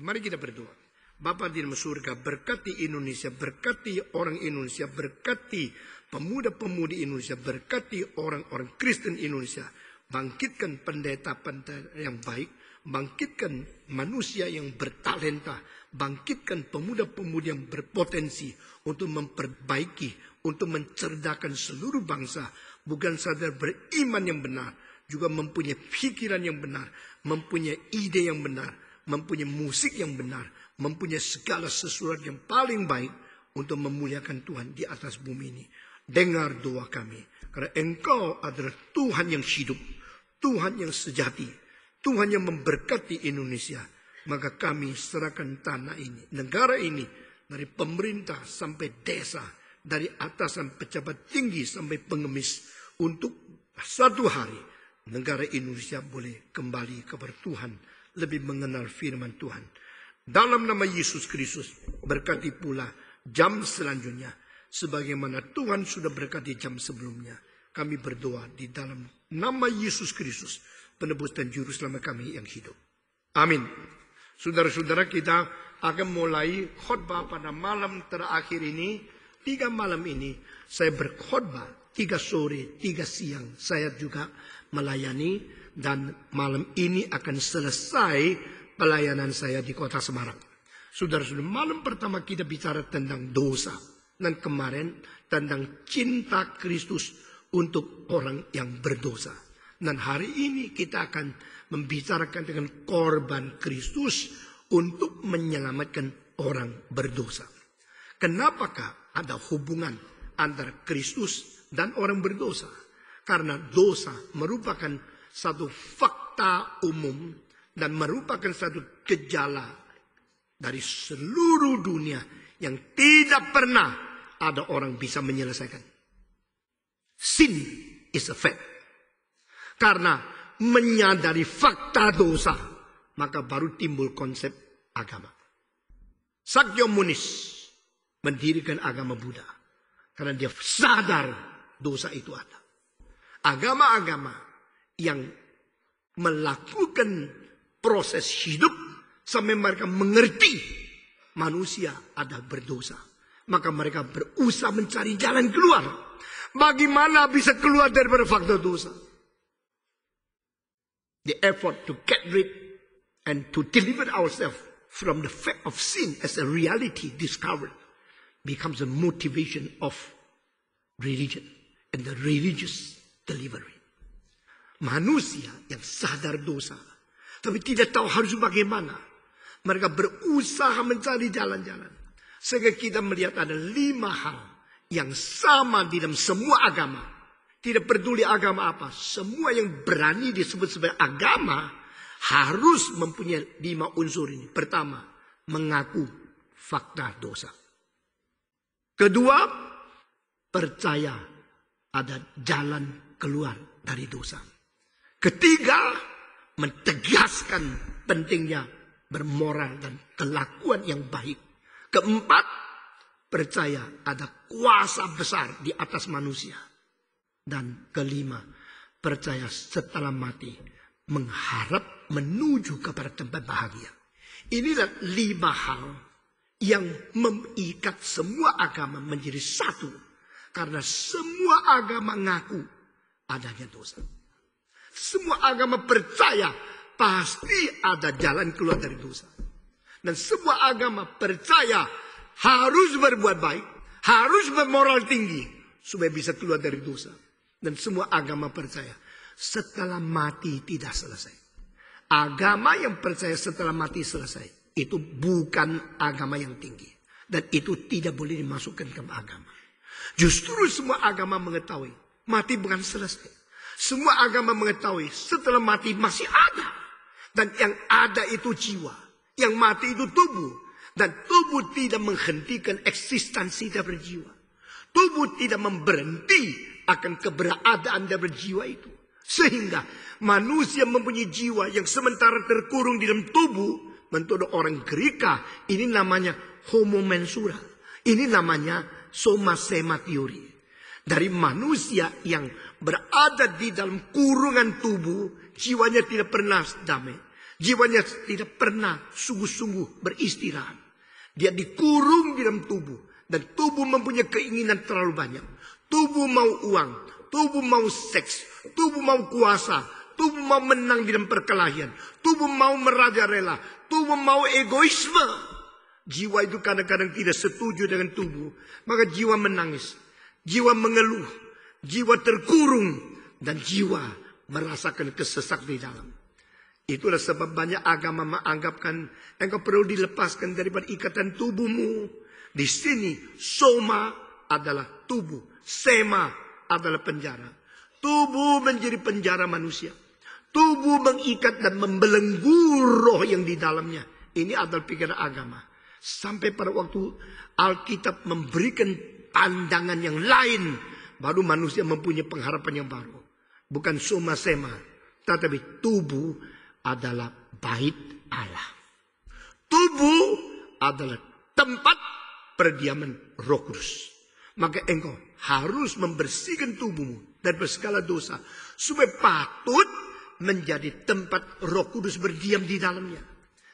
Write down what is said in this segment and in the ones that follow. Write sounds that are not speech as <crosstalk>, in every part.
Mari kita berdoa. Bapak di dalam surga berkati Indonesia, berkati orang Indonesia, berkati pemuda-pemudi Indonesia, berkati orang-orang Kristen Indonesia. Bangkitkan pendeta-pendeta yang baik, bangkitkan manusia yang bertalenta, bangkitkan pemuda-pemudi yang berpotensi untuk memperbaiki, untuk mencerdakan seluruh bangsa, bukan sadar beriman yang benar, juga mempunyai pikiran yang benar, mempunyai ide yang benar, mempunyai musik yang benar, mempunyai segala sesuatu yang paling baik untuk memuliakan Tuhan di atas bumi ini. Dengar doa kami, karena Engkau adalah Tuhan yang hidup, Tuhan yang sejati, Tuhan yang memberkati Indonesia. Maka kami serahkan tanah ini, negara ini, dari pemerintah sampai desa, dari atasan pejabat tinggi sampai pengemis, untuk satu hari negara Indonesia boleh kembali kepada Tuhan lebih mengenal firman Tuhan. Dalam nama Yesus Kristus berkati pula jam selanjutnya. Sebagaimana Tuhan sudah berkati jam sebelumnya. Kami berdoa di dalam nama Yesus Kristus. Penebus dan Juru selama kami yang hidup. Amin. Saudara-saudara kita akan mulai khotbah pada malam terakhir ini. Tiga malam ini saya berkhotbah. Tiga sore, tiga siang. Saya juga melayani dan malam ini akan selesai pelayanan saya di kota Semarang. Saudara-saudara, malam pertama kita bicara tentang dosa dan kemarin tentang cinta Kristus untuk orang yang berdosa. Dan hari ini kita akan membicarakan dengan korban Kristus untuk menyelamatkan orang berdosa. Kenapakah ada hubungan antara Kristus dan orang berdosa? Karena dosa merupakan satu fakta umum dan merupakan satu gejala dari seluruh dunia yang tidak pernah ada orang bisa menyelesaikan. Sin is a fact. Karena menyadari fakta dosa, maka baru timbul konsep agama. Sakyo Munis mendirikan agama Buddha. Karena dia sadar dosa itu ada agama-agama yang melakukan proses hidup sampai mereka mengerti manusia ada berdosa. Maka mereka berusaha mencari jalan keluar. Bagaimana bisa keluar dari faktor dosa? The effort to get rid and to deliver ourselves from the fact of sin as a reality discovered becomes a motivation of religion and the religious delivery. Manusia yang sadar dosa. Tapi tidak tahu harus bagaimana. Mereka berusaha mencari jalan-jalan. Sehingga kita melihat ada lima hal yang sama di dalam semua agama. Tidak peduli agama apa. Semua yang berani disebut sebagai agama harus mempunyai lima unsur ini. Pertama, mengaku fakta dosa. Kedua, percaya ada jalan keluar dari dosa. Ketiga, mentegaskan pentingnya bermoral dan kelakuan yang baik. Keempat, percaya ada kuasa besar di atas manusia. Dan kelima, percaya setelah mati mengharap menuju kepada tempat bahagia. Inilah lima hal yang memikat semua agama menjadi satu. Karena semua agama mengaku adanya dosa. Semua agama percaya pasti ada jalan keluar dari dosa. Dan semua agama percaya harus berbuat baik, harus bermoral tinggi supaya bisa keluar dari dosa. Dan semua agama percaya setelah mati tidak selesai. Agama yang percaya setelah mati selesai itu bukan agama yang tinggi dan itu tidak boleh dimasukkan ke agama. Justru semua agama mengetahui Mati bukan selesai. Semua agama mengetahui setelah mati masih ada. Dan yang ada itu jiwa. Yang mati itu tubuh. Dan tubuh tidak menghentikan eksistensi dari berjiwa. Tubuh tidak memberhenti akan keberadaan dari berjiwa itu. Sehingga manusia mempunyai jiwa yang sementara terkurung di dalam tubuh. Menurut orang Gerika, ini namanya homo mensural. Ini namanya soma sema teori dari manusia yang berada di dalam kurungan tubuh, jiwanya tidak pernah damai. Jiwanya tidak pernah sungguh-sungguh beristirahat. Dia dikurung di dalam tubuh. Dan tubuh mempunyai keinginan terlalu banyak. Tubuh mau uang. Tubuh mau seks. Tubuh mau kuasa. Tubuh mau menang di dalam perkelahian. Tubuh mau meraja-rela. Tubuh mau egoisme. Jiwa itu kadang-kadang tidak setuju dengan tubuh. Maka jiwa menangis jiwa mengeluh, jiwa terkurung, dan jiwa merasakan kesesak di dalam. Itulah sebab banyak agama menganggapkan engkau perlu dilepaskan daripada ikatan tubuhmu. Di sini soma adalah tubuh, sema adalah penjara. Tubuh menjadi penjara manusia. Tubuh mengikat dan membelenggu roh yang di dalamnya. Ini adalah pikiran agama. Sampai pada waktu Alkitab memberikan pandangan yang lain. Baru manusia mempunyai pengharapan yang baru. Bukan soma sema. Tetapi tubuh adalah bait Allah. Tubuh adalah tempat perdiaman roh kudus. Maka engkau harus membersihkan tubuhmu dari segala dosa. Supaya patut menjadi tempat roh kudus berdiam di dalamnya.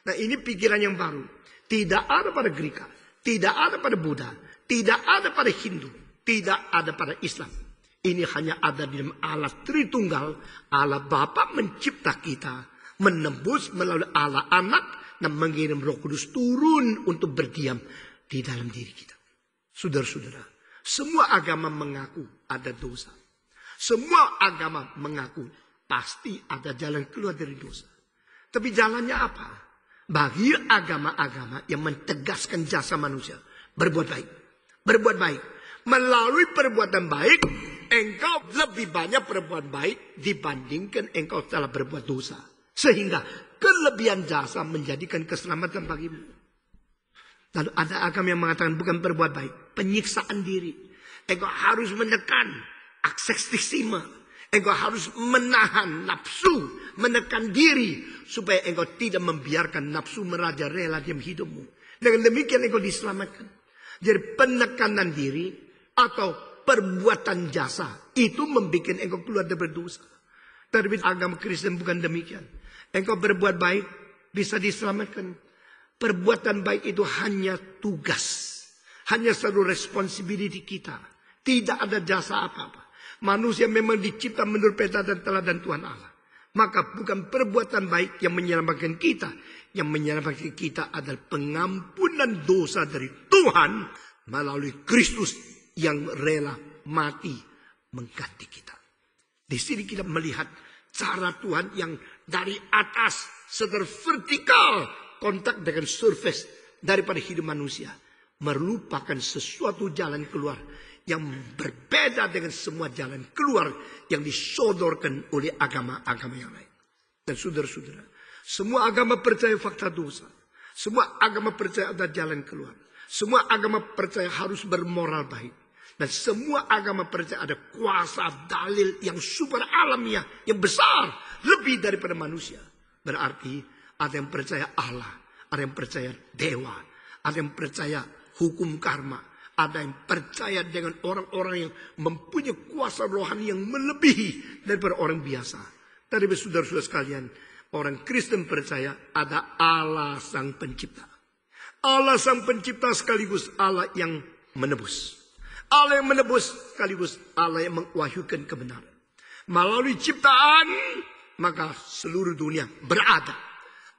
Nah ini pikiran yang baru. Tidak ada pada Gerika. Tidak ada pada Buddha tidak ada pada Hindu, tidak ada pada Islam. Ini hanya ada di dalam Allah Tritunggal. Allah Bapa mencipta kita, menembus melalui Allah Anak dan mengirim Roh Kudus turun untuk berdiam di dalam diri kita. Saudara-saudara, semua agama mengaku ada dosa. Semua agama mengaku pasti ada jalan keluar dari dosa. Tapi jalannya apa? Bagi agama-agama yang mentegaskan jasa manusia, berbuat baik berbuat baik. Melalui perbuatan baik, engkau lebih banyak berbuat baik dibandingkan engkau telah berbuat dosa. Sehingga kelebihan jasa menjadikan keselamatan bagimu. Lalu ada agama yang mengatakan bukan berbuat baik, penyiksaan diri. Engkau harus menekan akseksisme. Engkau harus menahan nafsu, menekan diri supaya engkau tidak membiarkan nafsu meraja-rela dalam hidupmu. Dengan demikian engkau diselamatkan. Jadi penekanan diri atau perbuatan jasa itu membuat engkau keluar dari dosa. Terbit agama Kristen bukan demikian. Engkau berbuat baik bisa diselamatkan. Perbuatan baik itu hanya tugas. Hanya satu responsibility kita. Tidak ada jasa apa-apa. Manusia memang dicipta menurut peta dan teladan Tuhan Allah. Maka bukan perbuatan baik yang menyelamatkan kita yang menyelamatkan kita adalah pengampunan dosa dari Tuhan melalui Kristus yang rela mati mengganti kita. Di sini kita melihat cara Tuhan yang dari atas secara vertikal kontak dengan surface daripada hidup manusia. Merupakan sesuatu jalan keluar yang berbeda dengan semua jalan keluar yang disodorkan oleh agama-agama yang lain. Dan saudara-saudara, semua agama percaya fakta dosa. Semua agama percaya ada jalan keluar. Semua agama percaya harus bermoral baik. Dan semua agama percaya ada kuasa dalil yang super alamiah, yang besar, lebih daripada manusia. Berarti ada yang percaya Allah, ada yang percaya dewa, ada yang percaya hukum karma, ada yang percaya dengan orang-orang yang mempunyai kuasa rohani yang melebihi daripada orang biasa. Tadi saudara-saudara sekalian, Orang Kristen percaya ada Allah Sang Pencipta. Allah Sang Pencipta sekaligus Allah yang menebus. Allah yang menebus sekaligus Allah yang mengwahyukan kebenaran. Melalui ciptaan, maka seluruh dunia berada.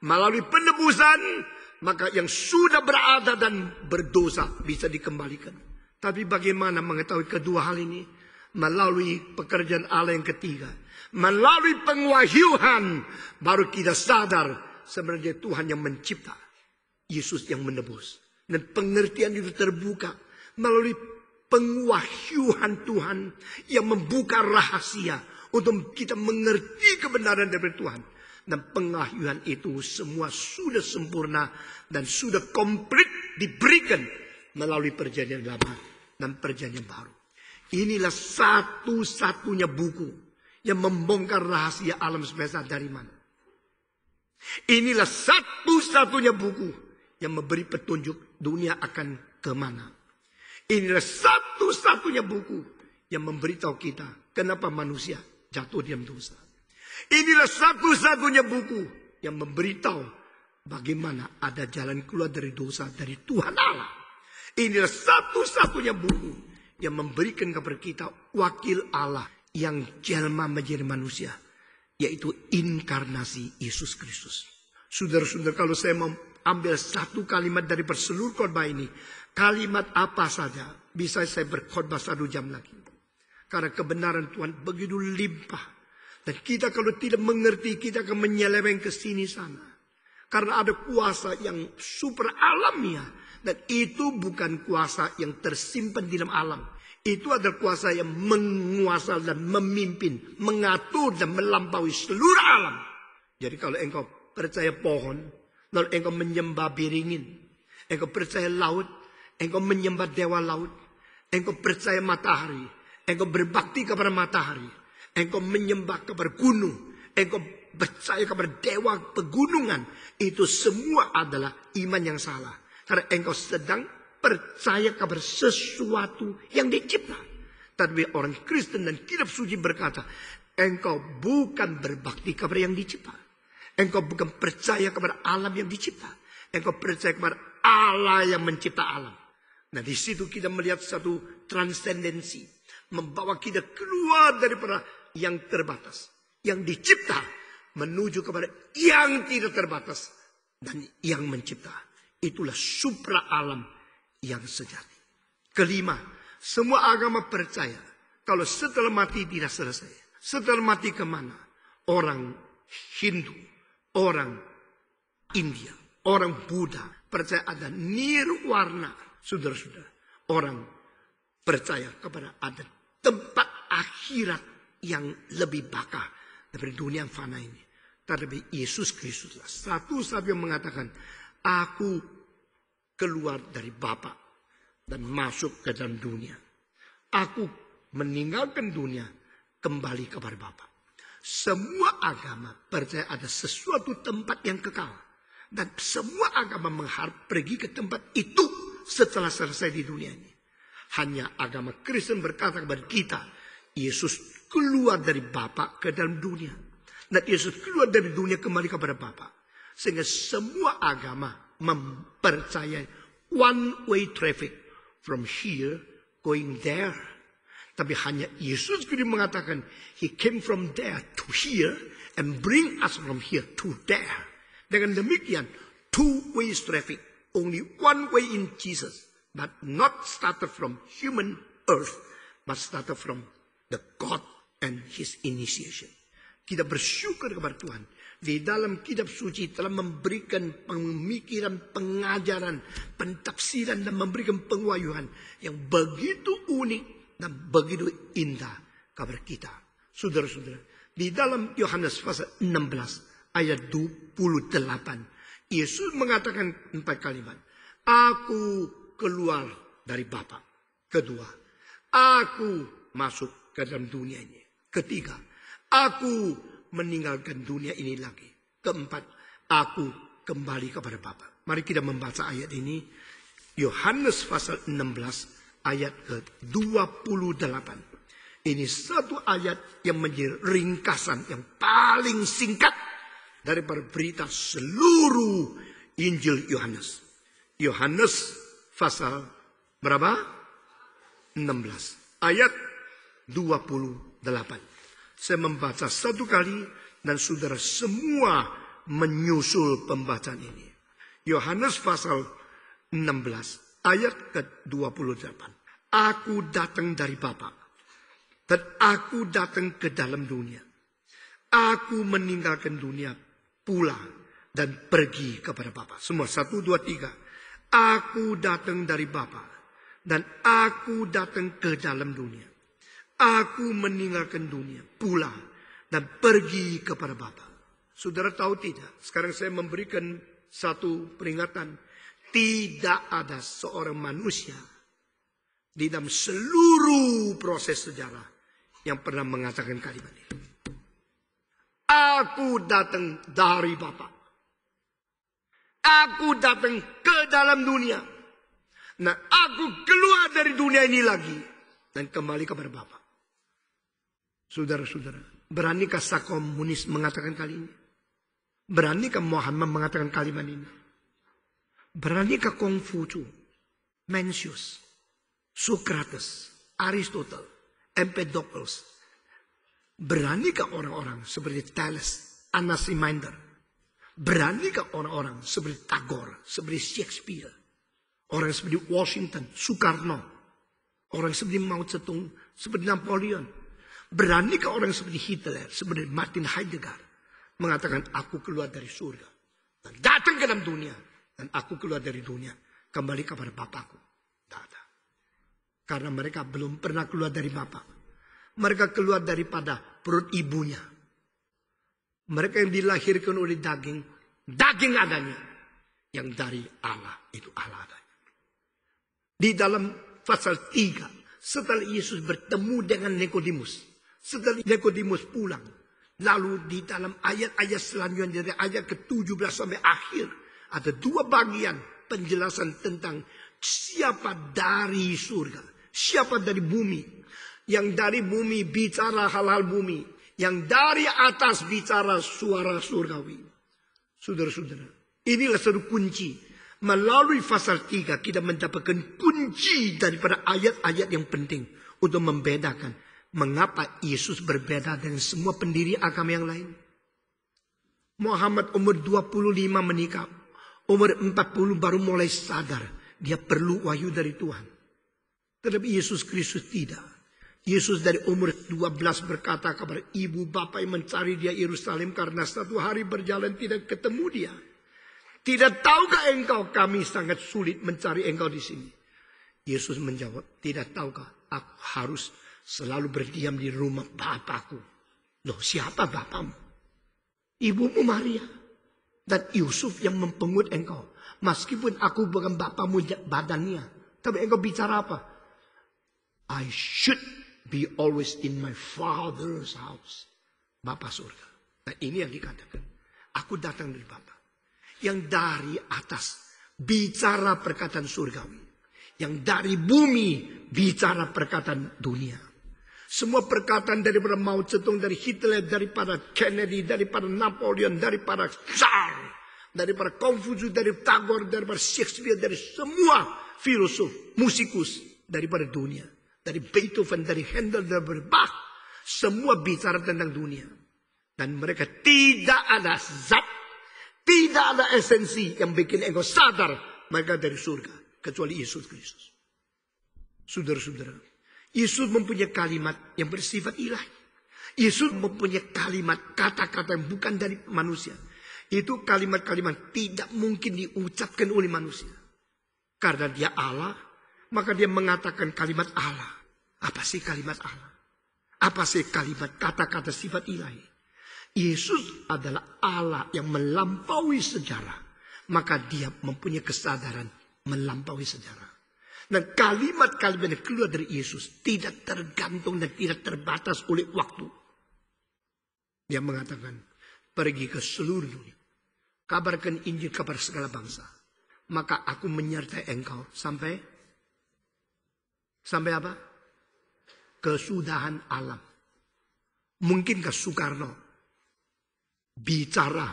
Melalui penebusan, maka yang sudah berada dan berdosa bisa dikembalikan. Tapi bagaimana mengetahui kedua hal ini? Melalui pekerjaan Allah yang ketiga Melalui pengwahyuhan. baru kita sadar sebenarnya Tuhan yang mencipta. Yesus yang menebus. Dan pengertian itu terbuka melalui pengwahyuan Tuhan yang membuka rahasia untuk kita mengerti kebenaran dari Tuhan. Dan pengahyuan itu semua sudah sempurna dan sudah komplit diberikan melalui perjanjian lama dan perjanjian baru. Inilah satu-satunya buku yang membongkar rahasia alam semesta dari mana. Inilah satu-satunya buku yang memberi petunjuk dunia akan kemana. Inilah satu-satunya buku yang memberitahu kita kenapa manusia jatuh dalam dosa. Inilah satu-satunya buku yang memberitahu bagaimana ada jalan keluar dari dosa dari Tuhan Allah. Inilah satu-satunya buku yang memberikan kepada kita wakil Allah yang jelma menjadi manusia, yaitu inkarnasi Yesus Kristus. Saudara-saudara, kalau saya mau ambil satu kalimat dari perseluruh khotbah ini, kalimat apa saja bisa saya berkhotbah satu jam lagi. Karena kebenaran Tuhan begitu limpah. Dan kita kalau tidak mengerti, kita akan menyeleweng ke sini sana. Karena ada kuasa yang super alamiah. Dan itu bukan kuasa yang tersimpan di dalam alam. Itu adalah kuasa yang menguasai dan memimpin, mengatur dan melampaui seluruh alam. Jadi kalau engkau percaya pohon, lalu engkau menyembah biringin, engkau percaya laut, engkau menyembah dewa laut, engkau percaya matahari, engkau berbakti kepada matahari, engkau menyembah kepada gunung, engkau percaya kepada dewa pegunungan, itu semua adalah iman yang salah. Karena engkau sedang percaya kabar sesuatu yang dicipta. Tapi orang Kristen dan kitab suci berkata, engkau bukan berbakti kepada yang dicipta. Engkau bukan percaya kepada alam yang dicipta. Engkau percaya kepada Allah yang mencipta alam. Nah di situ kita melihat satu transendensi. Membawa kita keluar dari daripada yang terbatas. Yang dicipta menuju kepada yang tidak terbatas. Dan yang mencipta. Itulah supra alam yang sejati. Kelima, semua agama percaya kalau setelah mati tidak selesai. Setelah mati kemana? Orang Hindu, orang India, orang Buddha percaya ada nirwarna. Saudara-saudara, orang percaya kepada ada tempat akhirat yang lebih baka daripada dunia yang fana ini. Tetapi Yesus Kristuslah satu-satunya mengatakan, Aku keluar dari Bapa dan masuk ke dalam dunia. Aku meninggalkan dunia kembali kepada Bapa. Semua agama percaya ada sesuatu tempat yang kekal. Dan semua agama mengharap pergi ke tempat itu setelah selesai di dunia ini. Hanya agama Kristen berkata kepada kita, Yesus keluar dari Bapa ke dalam dunia. Dan Yesus keluar dari dunia kembali kepada Bapa. Sehingga semua agama mempercayai one way traffic from here going there. Tapi hanya Yesus Kristus mengatakan, He came from there to here and bring us from here to there. Dengan demikian, two ways traffic, only one way in Jesus, but not started from human earth, but started from the God and His initiation. Kita bersyukur kepada Tuhan di dalam kitab suci telah memberikan pemikiran, pengajaran, pentafsiran dan memberikan penguayuhan yang begitu unik dan begitu indah kabar kita. Saudara-saudara, di dalam Yohanes pasal 16 ayat 28 Yesus mengatakan empat kalimat. Aku keluar dari Bapa. Kedua, aku masuk ke dalam dunianya Ketiga, aku meninggalkan dunia ini lagi. Keempat, aku kembali kepada Bapa. Mari kita membaca ayat ini. Yohanes pasal 16 ayat ke-28. Ini satu ayat yang menjadi ringkasan yang paling singkat dari berita seluruh Injil Yohanes. Yohanes pasal berapa? 16 ayat 28. Saya membaca satu kali dan saudara semua menyusul pembacaan ini. Yohanes pasal 16 ayat ke-28. Aku datang dari Bapa dan aku datang ke dalam dunia. Aku meninggalkan dunia pula dan pergi kepada Bapa. Semua satu, dua, tiga. Aku datang dari Bapa dan aku datang ke dalam dunia. Aku meninggalkan dunia, pula dan pergi kepada Bapa. Saudara tahu tidak? Sekarang saya memberikan satu peringatan. Tidak ada seorang manusia di dalam seluruh proses sejarah yang pernah mengatakan kalimat ini. Aku datang dari Bapa. Aku datang ke dalam dunia. Nah, aku keluar dari dunia ini lagi dan kembali kepada Bapak. Saudara-saudara, beranikah sakomunis mengatakan kali ini? Beranikah Muhammad mengatakan kalimat ini? Beranikah Kongfucu, Mencius, Socrates, Aristotle, Empedocles? Beranikah orang-orang seperti Thales, Anasimander? Beranikah orang-orang seperti Tagore, seperti Shakespeare? Orang seperti Washington, Soekarno? Orang seperti Mao Zedong, seperti Napoleon? Beranikah orang seperti Hitler, seperti Martin Heidegger mengatakan aku keluar dari surga dan datang ke dalam dunia dan aku keluar dari dunia kembali kepada Bapakku. Tidak Karena mereka belum pernah keluar dari Bapak. Mereka keluar daripada perut ibunya. Mereka yang dilahirkan oleh daging, daging adanya. Yang dari Allah, itu Allah adanya. Di dalam pasal 3, setelah Yesus bertemu dengan Nikodemus. Setelah Nikodemus pulang. Lalu di dalam ayat-ayat selanjutnya dari ayat ke-17 sampai akhir. Ada dua bagian penjelasan tentang siapa dari surga. Siapa dari bumi. Yang dari bumi bicara hal-hal bumi. Yang dari atas bicara suara surgawi. Saudara-saudara. Inilah satu kunci melalui pasal 3 kita mendapatkan kunci daripada ayat-ayat yang penting untuk membedakan Mengapa Yesus berbeda dengan semua pendiri agama yang lain? Muhammad umur 25 menikah. Umur 40 baru mulai sadar. Dia perlu wahyu dari Tuhan. Tetapi Yesus Kristus tidak. Yesus dari umur 12 berkata kepada ibu bapak yang mencari dia Yerusalem karena satu hari berjalan tidak ketemu dia. Tidak tahukah engkau kami sangat sulit mencari engkau di sini? Yesus menjawab, tidak tahukah aku harus Selalu berdiam di rumah bapakku. Loh siapa bapamu? Ibumu Maria. Dan Yusuf yang mempengut engkau. Meskipun aku bukan bapamu badannya. Tapi engkau bicara apa? I should be always in my father's house. Bapak surga. Nah ini yang dikatakan. Aku datang dari Bapak. Yang dari atas. Bicara perkataan surgawi. Yang dari bumi. Bicara perkataan dunia. Semua perkataan daripada Mao Zedong, dari Hitler, dari para Kennedy, dari para Napoleon, dari para Tsar, dari para Confucius, dari Tagore, daripada Shakespeare, dari semua filosof, musikus dari daripada dunia. Dari Beethoven, dari Handel, dari Bach. Semua bicara tentang dunia. Dan mereka tidak ada zat, tidak ada esensi yang bikin ego sadar mereka dari surga. Kecuali Yesus Kristus. Saudara-saudara. Yesus mempunyai kalimat yang bersifat ilahi. Yesus mempunyai kalimat kata-kata yang bukan dari manusia. Itu kalimat-kalimat tidak mungkin diucapkan oleh manusia. Karena dia Allah, maka dia mengatakan kalimat Allah. Apa sih kalimat Allah? Apa sih kalimat kata-kata sifat ilahi? Yesus adalah Allah yang melampaui sejarah. Maka dia mempunyai kesadaran melampaui sejarah. Dan kalimat-kalimat yang keluar dari Yesus tidak tergantung dan tidak terbatas oleh waktu. Dia mengatakan, pergi ke seluruh dunia. Kabarkan Injil kepada segala bangsa. Maka aku menyertai engkau sampai sampai apa? Kesudahan alam. Mungkinkah Soekarno bicara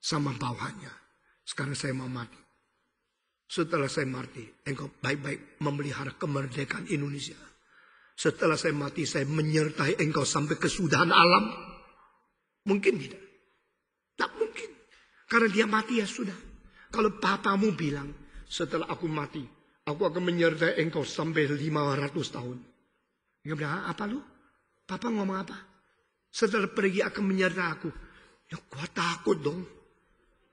sama bawahnya. Sekarang saya mau mati. Setelah saya mati, engkau baik-baik memelihara kemerdekaan Indonesia. Setelah saya mati, saya menyertai engkau sampai kesudahan alam. Mungkin tidak. Tak mungkin. Karena dia mati ya sudah. Kalau papamu bilang, setelah aku mati, aku akan menyertai engkau sampai 500 tahun. Dia bilang, ah, apa lu? Papa ngomong apa? Setelah pergi akan menyertai aku. Ya gua takut dong.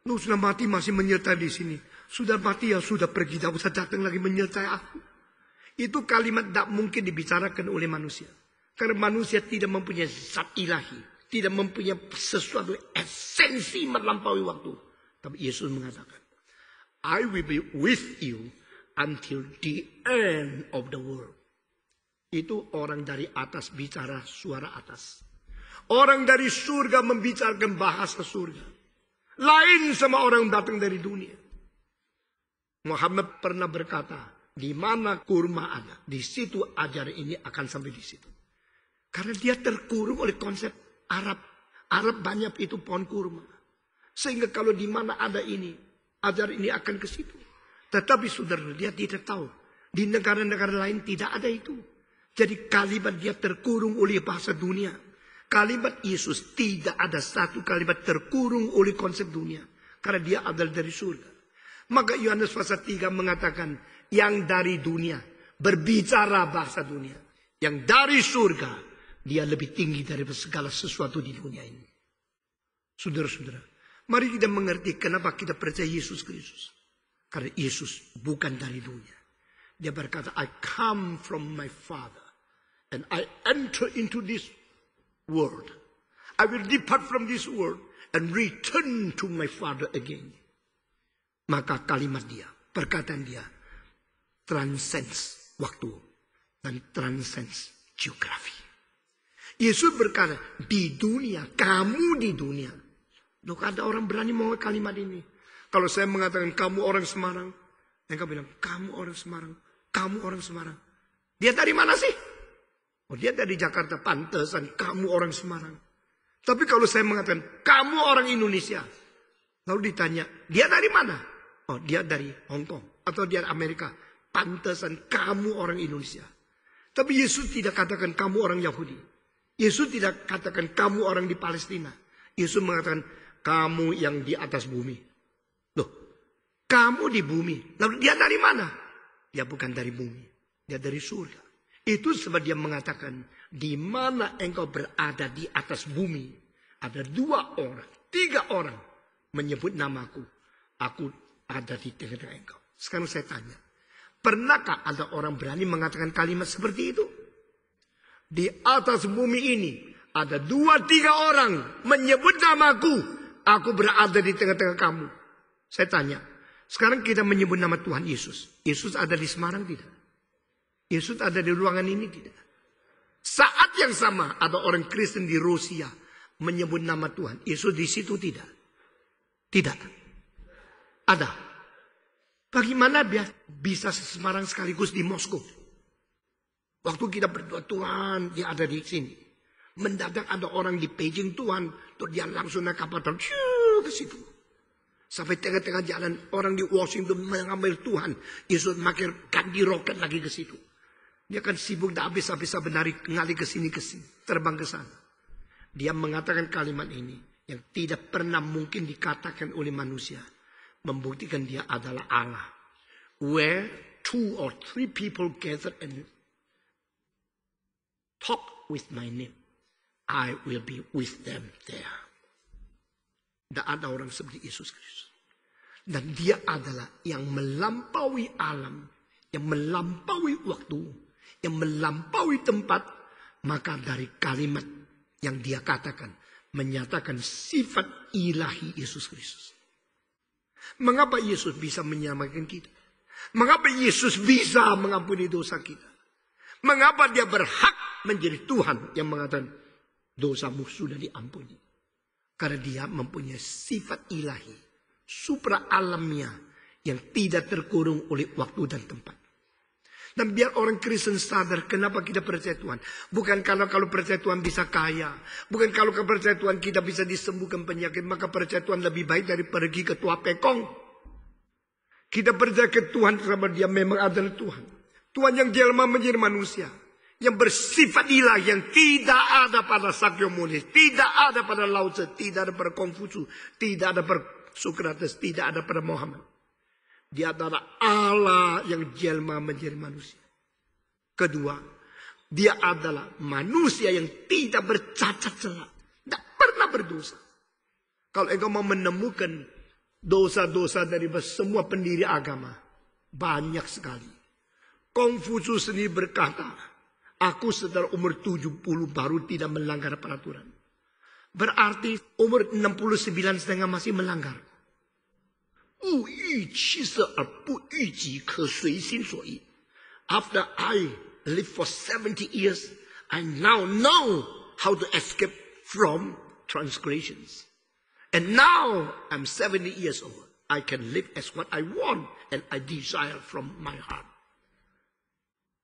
Lu sudah mati masih menyertai di sini. Sudah mati ya sudah pergi, tidak usah datang lagi menyertai aku. Itu kalimat tidak mungkin dibicarakan oleh manusia. Karena manusia tidak mempunyai zat ilahi. Tidak mempunyai sesuatu esensi melampaui waktu. Tapi Yesus mengatakan, I will be with you until the end of the world. Itu orang dari atas bicara suara atas. Orang dari surga membicarakan bahasa surga. Lain sama orang datang dari dunia. Muhammad pernah berkata, di mana kurma ada, di situ ajar ini akan sampai di situ. Karena dia terkurung oleh konsep Arab. Arab banyak itu pohon kurma. Sehingga kalau di mana ada ini, ajar ini akan ke situ. Tetapi saudara dia tidak tahu. Di negara-negara lain tidak ada itu. Jadi kalimat dia terkurung oleh bahasa dunia. Kalimat Yesus tidak ada satu kalimat terkurung oleh konsep dunia. Karena dia adalah dari surga. Maka Yohanes pasal 3 mengatakan yang dari dunia berbicara bahasa dunia. Yang dari surga dia lebih tinggi dari segala sesuatu di dunia ini. Saudara-saudara, mari kita mengerti kenapa kita percaya Yesus Kristus. Karena Yesus bukan dari dunia. Dia berkata, I come from my Father. And I enter into this world. I will depart from this world and return to my Father again. Maka kalimat dia, perkataan dia transcends waktu dan transcends geografi. Yesus berkata, di dunia, kamu di dunia. Loh ada orang berani mau kalimat ini. Kalau saya mengatakan kamu orang Semarang, kamu bilang kamu orang Semarang, kamu orang Semarang. Dia dari mana sih? Oh dia dari Jakarta, pantesan kamu orang Semarang. Tapi kalau saya mengatakan kamu orang Indonesia, lalu ditanya, dia dari mana? Oh, dia dari Hong Kong atau dia dari Amerika. Pantesan kamu orang Indonesia. Tapi Yesus tidak katakan kamu orang Yahudi. Yesus tidak katakan kamu orang di Palestina. Yesus mengatakan kamu yang di atas bumi. Loh, kamu di bumi. Lalu dia dari mana? Dia ya, bukan dari bumi. Dia dari surga. Itu sebab dia mengatakan di mana engkau berada di atas bumi. Ada dua orang, tiga orang menyebut namaku. Aku ada di tengah-tengah engkau. Sekarang saya tanya, pernahkah ada orang berani mengatakan kalimat seperti itu? Di atas bumi ini ada dua tiga orang menyebut namaku, aku berada di tengah-tengah kamu. Saya tanya, sekarang kita menyebut nama Tuhan Yesus. Yesus ada di Semarang tidak? Yesus ada di ruangan ini tidak? Saat yang sama ada orang Kristen di Rusia menyebut nama Tuhan. Yesus di situ tidak? Tidak ada. Bagaimana dia bisa Semarang sekaligus di Moskow? Waktu kita berdoa Tuhan, dia ada di sini. Mendadak ada orang di Beijing Tuhan, Tuh dia langsung naik kapal terus ke situ. Sampai tengah-tengah jalan orang di Washington mengambil Tuhan. Yesus makin ganti roket lagi ke situ. Dia akan sibuk tak habis-habis benari ngali ke sini ke sini, terbang ke sana. Dia mengatakan kalimat ini yang tidak pernah mungkin dikatakan oleh manusia membuktikan dia adalah Allah. Where two or three people gather and talk with my name, I will be with them there. Tidak ada orang seperti Yesus Kristus. Dan dia adalah yang melampaui alam, yang melampaui waktu, yang melampaui tempat. Maka dari kalimat yang dia katakan, menyatakan sifat ilahi Yesus Kristus. Mengapa Yesus bisa menyelamatkan kita? Mengapa Yesus bisa mengampuni dosa kita? Mengapa dia berhak menjadi Tuhan yang mengatakan dosamu sudah diampuni? Karena dia mempunyai sifat ilahi, supra alamnya yang tidak terkurung oleh waktu dan tempat. Dan biar orang Kristen sadar kenapa kita percaya Tuhan. Bukan karena kalau percaya Tuhan bisa kaya. Bukan kalau kepercayaan Tuhan kita bisa disembuhkan penyakit. Maka percaya Tuhan lebih baik dari pergi ke tua pekong. Kita percaya ke Tuhan karena dia memang adalah Tuhan. Tuhan yang jelma menjadi manusia. Yang bersifat ilah yang tidak ada pada Sakyomunis. Tidak ada pada Lautse. Tidak ada pada Konfusu. Tidak ada pada Sokrates. Tidak ada pada Muhammad di antara Allah yang jelma menjadi manusia. Kedua, dia adalah manusia yang tidak bercacat celah, tidak pernah berdosa. Kalau engkau mau menemukan dosa-dosa dari semua pendiri agama, banyak sekali. Konfusius sendiri berkata, aku setelah umur 70 baru tidak melanggar peraturan. Berarti umur 69 setengah masih melanggar. 勿欲其色而不欲己，可随心所欲。After I lived for 70 years, I now know how to escape from transgressions. And now I'm 70 years old. I can live as what I want and I desire from my heart.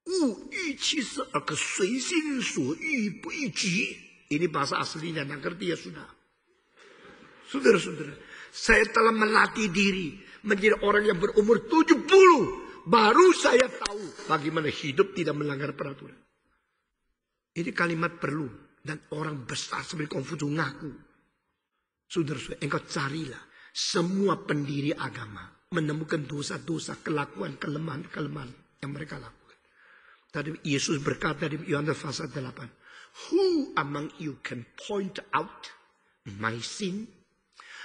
勿欲其事而可随心所欲不欲己. Ini bahasa aslinya, nggak ngerti ya sudah. Saudara-saudara, Saya telah melatih diri menjadi orang yang berumur 70. Baru saya tahu bagaimana hidup tidak melanggar peraturan. Ini kalimat perlu. Dan orang besar seperti Konfucu ngaku. Saudara-saudara, engkau carilah semua pendiri agama. Menemukan dosa-dosa, kelakuan, kelemahan-kelemahan yang mereka lakukan. Tadi Yesus berkata di Yohanes pasal 8. Who among you can point out my sin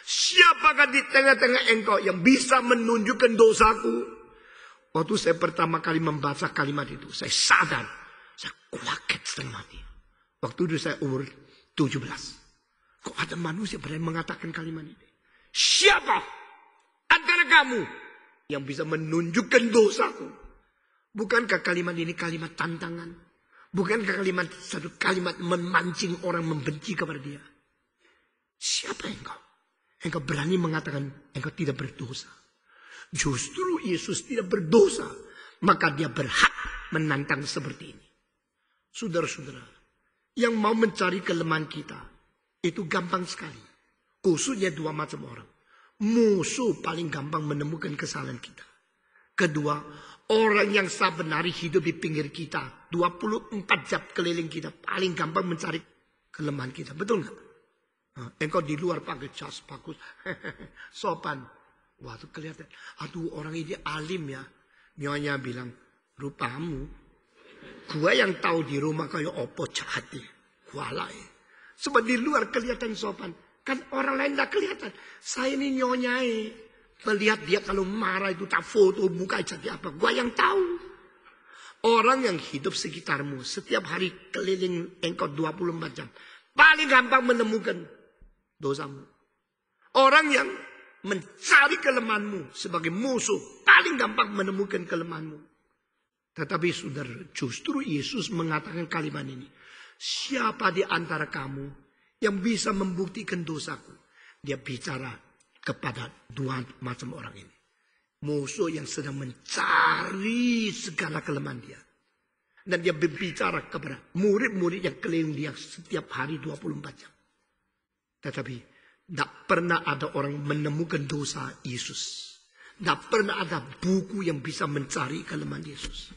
Siapakah di tengah-tengah engkau yang bisa menunjukkan dosaku? Waktu saya pertama kali membaca kalimat itu, saya sadar. Saya kaget setengah mati. Waktu itu saya umur 17. Kok ada manusia berani mengatakan kalimat ini? Siapa antara kamu yang bisa menunjukkan dosaku? Bukankah kalimat ini kalimat tantangan? Bukankah kalimat satu kalimat memancing orang membenci kepada dia? Siapa engkau? engkau berani mengatakan engkau tidak berdosa. Justru Yesus tidak berdosa, maka dia berhak menantang seperti ini. Saudara-saudara, yang mau mencari kelemahan kita, itu gampang sekali. Khususnya dua macam orang. Musuh paling gampang menemukan kesalahan kita. Kedua, orang yang sabenari hidup di pinggir kita. 24 jam keliling kita. Paling gampang mencari kelemahan kita. Betul nggak? Engkau di luar pakai jas bagus. <laughs> Sopan. Wah itu kelihatan. Aduh orang ini alim ya. Nyonya bilang, rupamu. Gua yang tahu di rumah kayak opo jahatnya. Gua lain. Ya. Sebab di luar kelihatan sopan. Kan orang lain gak kelihatan. Saya ini nyonyai. Ya. Melihat dia kalau marah itu tak foto muka jadi apa. Gua yang tahu. Orang yang hidup sekitarmu setiap hari keliling engkau 24 jam. Paling gampang menemukan dosamu. Orang yang mencari kelemahanmu sebagai musuh paling gampang menemukan kelemahanmu. Tetapi saudara, justru Yesus mengatakan kalimat ini. Siapa di antara kamu yang bisa membuktikan dosaku? Dia bicara kepada dua macam orang ini. Musuh yang sedang mencari segala kelemahan dia. Dan dia berbicara kepada murid-murid yang keliling dia setiap hari 24 jam. Tetapi tidak pernah ada orang menemukan dosa Yesus. Tidak pernah ada buku yang bisa mencari kelemahan Yesus.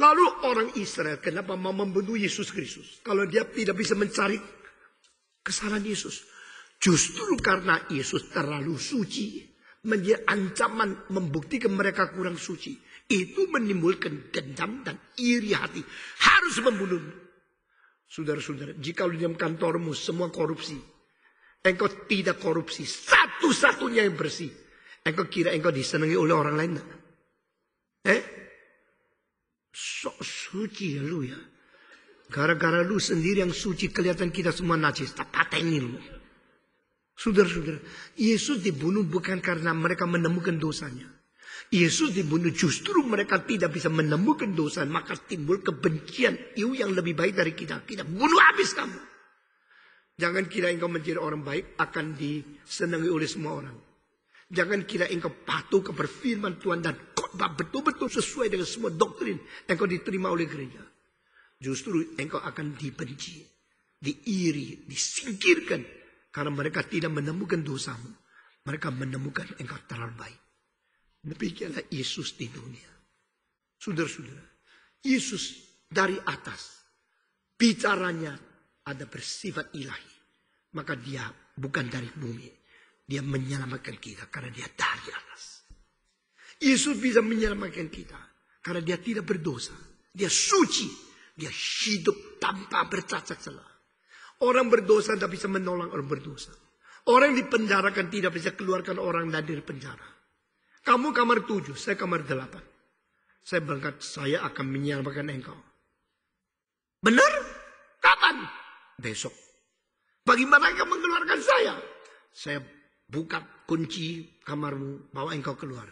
Lalu orang Israel kenapa mau membunuh Yesus Kristus? Kalau dia tidak bisa mencari kesalahan Yesus. Justru karena Yesus terlalu suci. Menjadi ancaman membuktikan mereka kurang suci. Itu menimbulkan dendam dan iri hati. Harus membunuh. Saudara-saudara, jika di dalam kantormu semua korupsi. Engkau tidak korupsi. Satu-satunya yang bersih. Engkau kira engkau disenangi oleh orang lain? Eh? Sok suci ya lu ya. Gara-gara lu sendiri yang suci kelihatan kita semua najis. Tak patengin lu. Saudara-saudara, Yesus dibunuh bukan karena mereka menemukan dosanya. Yesus dibunuh justru mereka tidak bisa menemukan dosa. Maka timbul kebencian. Iu yang lebih baik dari kita. Kita bunuh habis kamu. Jangan kira engkau menjadi orang baik akan disenangi oleh semua orang. Jangan kira engkau patuh ke perfirman Tuhan dan khotbah betul-betul sesuai dengan semua doktrin engkau diterima oleh gereja. Justru engkau akan dibenci, diiri, disingkirkan karena mereka tidak menemukan dosamu. Mereka menemukan engkau terlalu baik. Demikianlah Yesus di dunia. Saudara-saudara, Yesus dari atas. Bicaranya, ada bersifat ilahi. Maka dia bukan dari bumi. Dia menyelamatkan kita karena dia dari atas. Yesus bisa menyelamatkan kita karena dia tidak berdosa. Dia suci. Dia hidup tanpa bercacat celah. Orang berdosa tidak bisa menolong orang berdosa. Orang dipenjarakan tidak bisa keluarkan orang dari penjara. Kamu kamar tujuh, saya kamar delapan. Saya berangkat, saya akan menyelamatkan engkau. Benar? Kapan? besok. Bagaimana engkau mengeluarkan saya? Saya buka kunci kamarmu, bawa engkau keluar.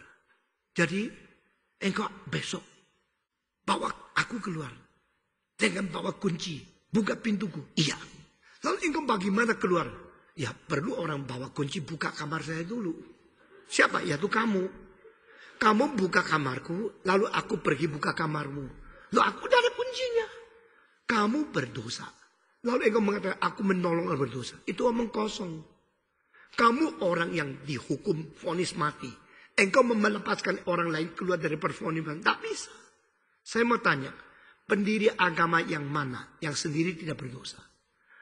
Jadi engkau besok bawa aku keluar. dengan bawa kunci, buka pintuku. Iya. Lalu engkau bagaimana keluar? Ya perlu orang bawa kunci buka kamar saya dulu. Siapa? Ya itu kamu. Kamu buka kamarku, lalu aku pergi buka kamarmu. Lalu aku dari kuncinya. Kamu berdosa. Lalu engkau mengatakan, aku menolong orang berdosa. Itu omong kosong. Kamu orang yang dihukum vonis mati. Engkau melepaskan orang lain keluar dari mati, Tak bisa. Saya mau tanya, pendiri agama yang mana yang sendiri tidak berdosa?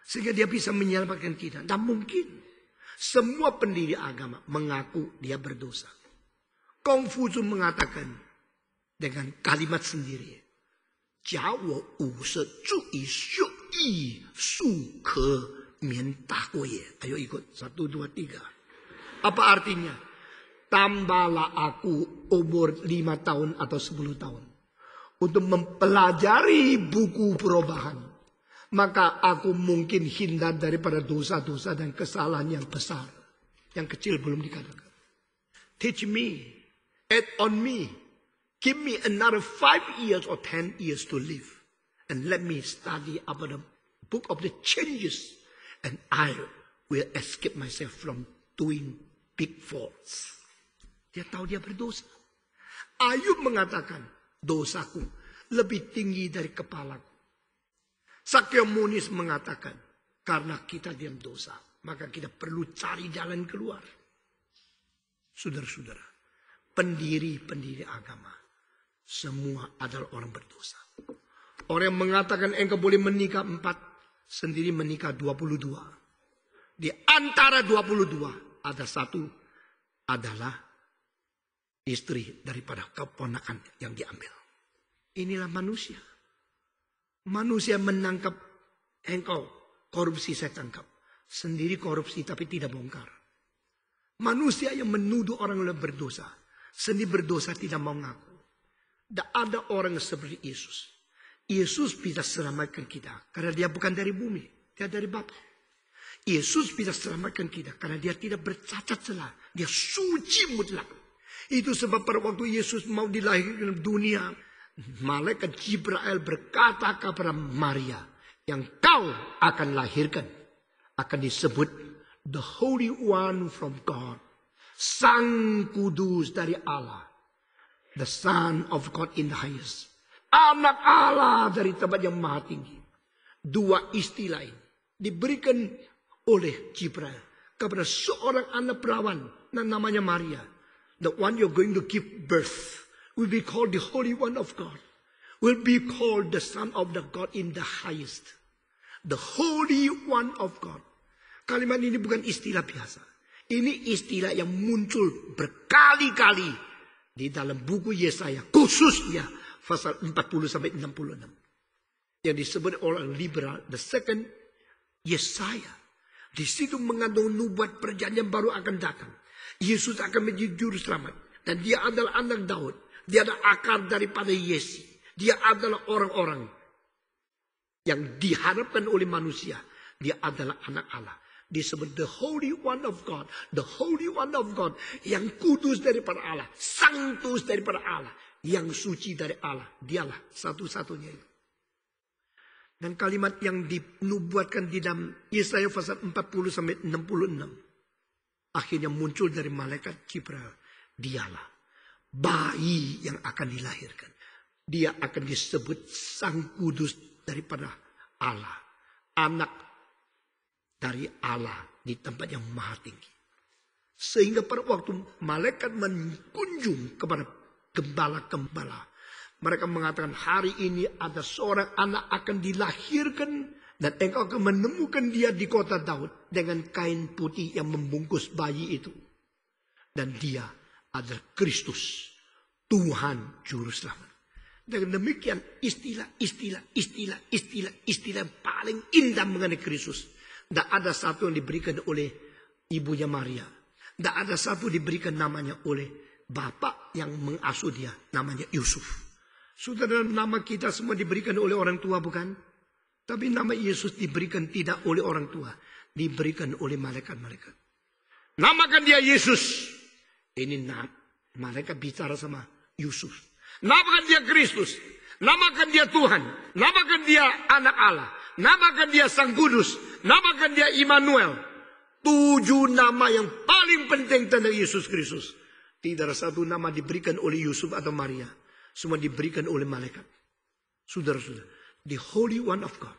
Sehingga dia bisa menyelamatkan kita. Tak mungkin. Semua pendiri agama mengaku dia berdosa. Konfusus mengatakan dengan kalimat sendiri. Jawa 五十注意修亦数可 min ya. Ayo ikut. Satu, dua, tiga. Apa artinya? Tambahlah aku umur lima tahun atau sepuluh tahun. Untuk mempelajari buku perubahan. Maka aku mungkin hindar daripada dosa-dosa dan kesalahan yang besar. Yang kecil belum dikatakan. Teach me. Add on me. Give me another five years or ten years to live and let me study about the book of the changes and I will escape myself from doing big faults. Dia tahu dia berdosa. Ayub mengatakan, dosaku lebih tinggi dari kepalaku. Sakyamunis mengatakan, karena kita diam dosa, maka kita perlu cari jalan keluar. Saudara-saudara, pendiri-pendiri agama, semua adalah orang berdosa. Orang yang mengatakan engkau boleh menikah empat, sendiri menikah dua puluh dua. Di antara dua puluh dua ada satu adalah istri daripada keponakan yang diambil. Inilah manusia. Manusia menangkap engkau. Korupsi saya tangkap. Sendiri korupsi tapi tidak bongkar. Manusia yang menuduh orang lain berdosa. Sendiri berdosa tidak mau ngaku. Tidak ada orang seperti Yesus. Yesus bisa selamatkan kita karena dia bukan dari bumi, dia dari Bapa. Yesus bisa selamatkan kita karena dia tidak bercacat celah, dia suci mutlak. Itu sebab pada waktu Yesus mau dilahirkan dunia, malaikat Jibrail berkata kepada Maria, yang kau akan lahirkan akan disebut the Holy One from God, Sang Kudus dari Allah, the Son of God in the highest. Anak Allah dari tempat yang maha tinggi. Dua istilah ini diberikan oleh Jibril kepada seorang anak perawan dan namanya Maria. The one you're going to give birth will be called the Holy One of God. Will be called the Son of the God in the highest. The Holy One of God. Kalimat ini bukan istilah biasa. Ini istilah yang muncul berkali-kali di dalam buku Yesaya. Khususnya pasal 40 sampai 66. Yang disebut oleh liberal. The second, Yesaya. Di situ mengandung nubuat perjanjian baru akan datang. Yesus akan menjadi juru selamat. Dan dia adalah anak Daud. Dia adalah akar daripada Yesi. Dia adalah orang-orang yang diharapkan oleh manusia. Dia adalah anak Allah. Disebut the Holy One of God. The Holy One of God. Yang kudus daripada Allah. Sangtus daripada Allah yang suci dari Allah. Dialah satu-satunya itu. Dan kalimat yang dinubuatkan di dalam Yesaya pasal 40 sampai 66. Akhirnya muncul dari malaikat cipra, Dialah bayi yang akan dilahirkan. Dia akan disebut sang kudus daripada Allah. Anak dari Allah di tempat yang maha tinggi. Sehingga pada waktu malaikat menkunjung kepada gembala-gembala. Mereka mengatakan hari ini ada seorang anak akan dilahirkan dan engkau akan menemukan dia di kota Daud dengan kain putih yang membungkus bayi itu. Dan dia adalah Kristus, Tuhan Juru Selamat. Dengan demikian istilah-istilah, istilah-istilah, istilah yang paling indah mengenai Kristus. Tidak ada satu yang diberikan oleh ibunya Maria. Tidak ada satu diberikan namanya oleh bapak yang mengasuh dia. Namanya Yusuf. Saudara, nama kita semua diberikan oleh orang tua bukan? Tapi nama Yesus diberikan tidak oleh orang tua. Diberikan oleh malaikat-malaikat. Namakan dia Yesus. Ini malaikat bicara sama Yusuf. Namakan dia Kristus. Namakan dia Tuhan. Namakan dia anak Allah. Namakan dia Sang Kudus. Namakan dia Immanuel. Tujuh nama yang paling penting tentang Yesus Kristus. Tidak ada satu nama diberikan oleh Yusuf atau Maria. Semua diberikan oleh malaikat. Saudara-saudara. The Holy One of God.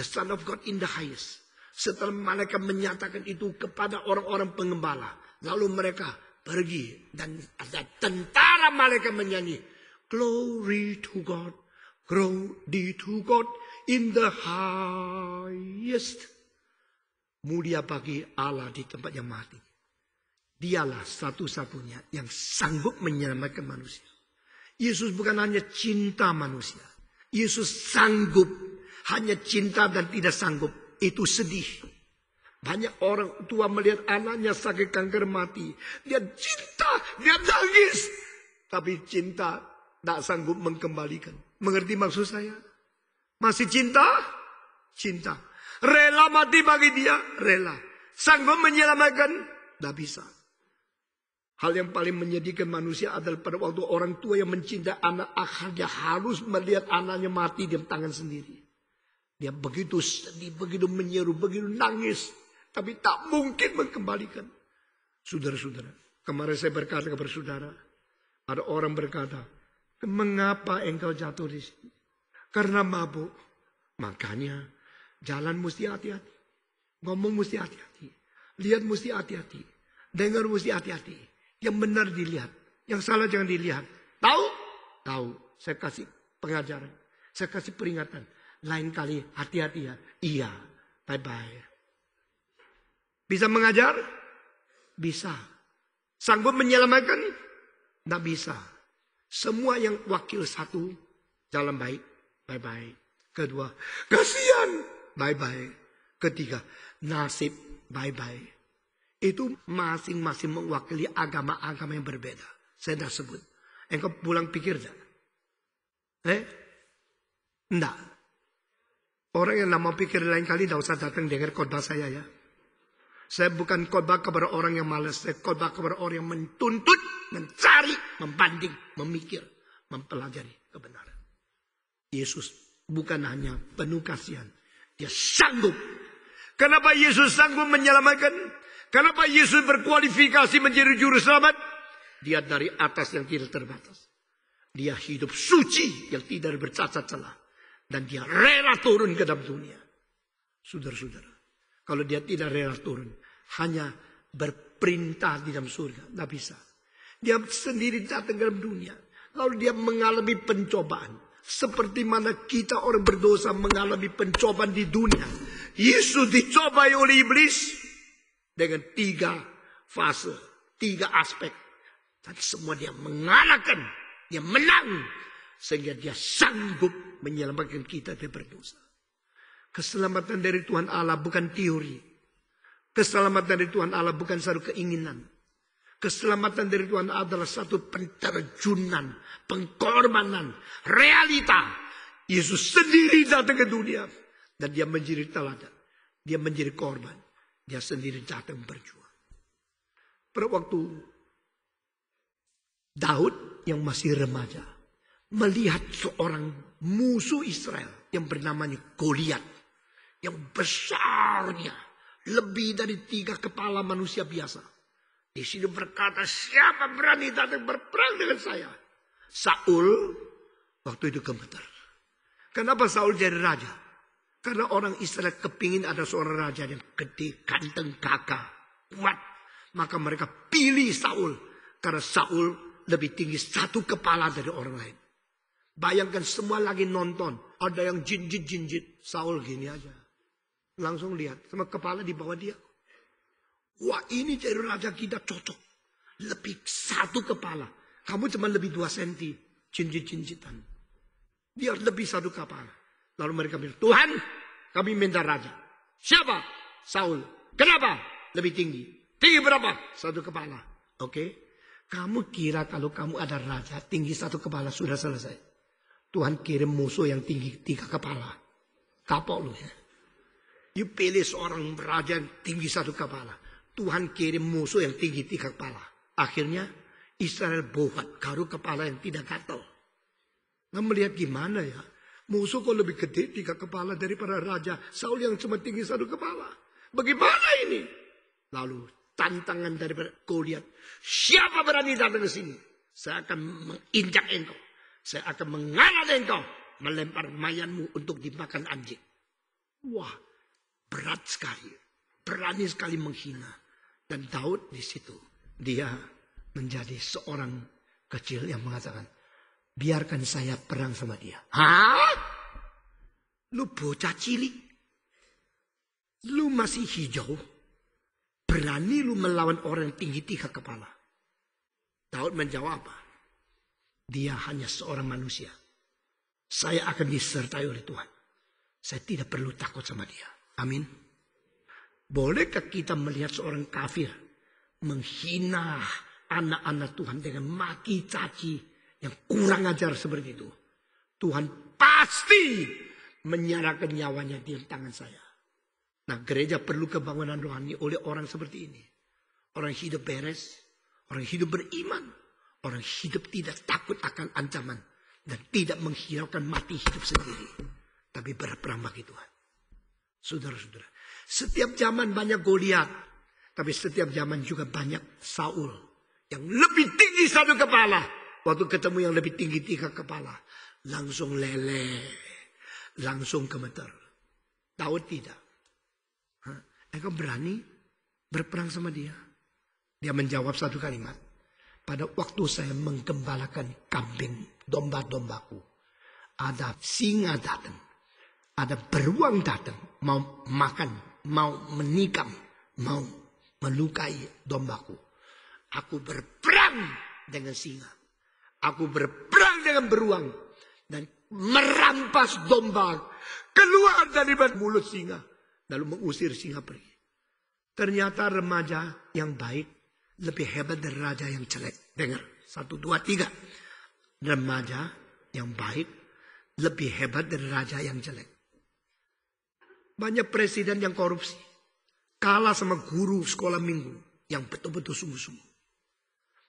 The Son of God in the highest. Setelah malaikat menyatakan itu kepada orang-orang pengembala. Lalu mereka pergi. Dan ada tentara malaikat menyanyi. Glory to God. Glory to God in the highest. Mulia bagi Allah di tempat yang mati. Dialah satu-satunya yang sanggup menyelamatkan manusia. Yesus bukan hanya cinta manusia. Yesus sanggup. Hanya cinta dan tidak sanggup. Itu sedih. Banyak orang tua melihat anaknya sakit kanker mati. Dia cinta, dia nangis. Tapi cinta tak sanggup mengembalikan. Mengerti maksud saya? Masih cinta? Cinta. Rela mati bagi dia? Rela. Sanggup menyelamatkan? Tidak bisa. Hal yang paling menyedihkan manusia adalah pada waktu orang tua yang mencinta anak akhirnya harus melihat anaknya mati di tangan sendiri. Dia begitu sedih, begitu menyeru, begitu nangis. Tapi tak mungkin mengembalikan. Saudara-saudara, kemarin saya berkata kepada saudara. Ada orang berkata, mengapa engkau jatuh di sini? Karena mabuk. Makanya jalan mesti hati-hati. Ngomong mesti hati-hati. Lihat mesti hati-hati. Dengar mesti hati-hati. Yang benar dilihat. Yang salah jangan dilihat. Tahu? Tahu. Saya kasih pengajaran. Saya kasih peringatan. Lain kali hati-hati ya. Iya. Bye-bye. Bisa mengajar? Bisa. Sanggup menyelamatkan? Tidak bisa. Semua yang wakil satu jalan baik. Bye bye. Kedua, kasihan. Bye bye. Ketiga, nasib. Bye bye. Itu masing-masing mewakili agama-agama yang berbeda. Saya tidak sebut. Engkau pulang pikir tak? Eh? Tidak. Orang yang nama pikir lain kali tidak usah datang dengar khotbah saya ya. Saya bukan khotbah kepada orang yang malas. Saya khotbah kepada orang yang mentuntut, mencari, membanding, memikir, mempelajari kebenaran. Yesus bukan hanya penuh kasihan. Dia sanggup. Kenapa Yesus sanggup menyelamatkan? Kenapa Yesus berkualifikasi menjadi juru selamat? Dia dari atas yang tidak terbatas. Dia hidup suci yang tidak bercacat celah. Dan dia rela turun ke dalam dunia. Saudara-saudara. Kalau dia tidak rela turun. Hanya berperintah di dalam surga. Tidak bisa. Dia sendiri datang ke dalam dunia. Lalu dia mengalami pencobaan. Seperti mana kita orang berdosa mengalami pencobaan di dunia. Yesus dicobai oleh iblis dengan tiga fase, tiga aspek. Tapi semua dia mengalahkan, dia menang. Sehingga dia sanggup menyelamatkan kita dari berdosa. Keselamatan dari Tuhan Allah bukan teori. Keselamatan dari Tuhan Allah bukan satu keinginan. Keselamatan dari Tuhan Allah adalah satu penterjunan, pengkorbanan, realita. Yesus sendiri datang ke dunia. Dan dia menjadi teladan. Dia menjadi korban. Dia sendiri datang berjuang. Pada waktu Daud yang masih remaja melihat seorang musuh Israel yang bernamanya Goliat yang besarnya lebih dari tiga kepala manusia biasa. Di sini berkata, siapa berani datang berperang dengan saya? Saul waktu itu gemeter. Kenapa Saul jadi raja? Karena orang Israel kepingin ada seorang raja yang gede, ganteng, gagah, kuat. Maka mereka pilih Saul. Karena Saul lebih tinggi satu kepala dari orang lain. Bayangkan semua lagi nonton. Ada yang jinjit jinjit. Saul gini aja. Langsung lihat. Sama kepala di bawah dia. Wah ini jadi raja kita cocok. Lebih satu kepala. Kamu cuma lebih dua senti. Jinjit jinjitan. Dia lebih satu kepala. Lalu mereka bilang, Tuhan kami minta raja. Siapa? Saul. Kenapa? Lebih tinggi. Tinggi berapa? Satu kepala. Oke. Okay? Kamu kira kalau kamu ada raja tinggi satu kepala sudah selesai. Tuhan kirim musuh yang tinggi tiga kepala. Kapok lu ya. You pilih seorang raja yang tinggi satu kepala. Tuhan kirim musuh yang tinggi tiga kepala. Akhirnya Israel bohat garu kepala yang tidak gatal. Nggak melihat gimana ya. Musuh kau lebih gede tiga kepala daripada raja Saul yang cuma tinggi satu kepala. Bagaimana ini? Lalu tantangan daripada Goliat. Siapa berani datang ke sini? Saya akan menginjak engkau. Saya akan mengalah engkau. Melempar mayanmu untuk dimakan anjing. Wah, berat sekali. Berani sekali menghina. Dan Daud di situ. Dia menjadi seorang kecil yang mengatakan, Biarkan saya perang sama dia. Hah? Lu bocah cilik. Lu masih hijau. Berani lu melawan orang tinggi tiga kepala. Daud menjawab apa? Dia hanya seorang manusia. Saya akan disertai oleh Tuhan. Saya tidak perlu takut sama dia. Amin. Bolehkah kita melihat seorang kafir menghina anak-anak Tuhan dengan maki caci, yang kurang ajar seperti itu. Tuhan pasti menyerahkan nyawanya di tangan saya. Nah gereja perlu kebangunan rohani oleh orang seperti ini. Orang hidup beres, orang hidup beriman, orang hidup tidak takut akan ancaman. Dan tidak menghiraukan mati hidup sendiri. Tapi berperang bagi Tuhan. Saudara-saudara, setiap zaman banyak Goliat. Tapi setiap zaman juga banyak Saul. Yang lebih tinggi satu kepala Waktu ketemu yang lebih tinggi tiga kepala. Langsung leleh. Langsung gemeter. Tahu tidak? Hah? Engkau berani berperang sama dia? Dia menjawab satu kalimat. Pada waktu saya menggembalakan kambing domba-dombaku. Ada singa datang. Ada beruang datang. Mau makan. Mau menikam. Mau melukai dombaku. Aku berperang dengan singa. Aku berperang dengan beruang dan merampas domba keluar dari mulut singa lalu mengusir singa pergi. Ternyata remaja yang baik lebih hebat dari raja yang jelek. Dengar, satu, dua, tiga. Remaja yang baik lebih hebat dari raja yang jelek. Banyak presiden yang korupsi. Kalah sama guru sekolah minggu yang betul-betul sungguh-sungguh.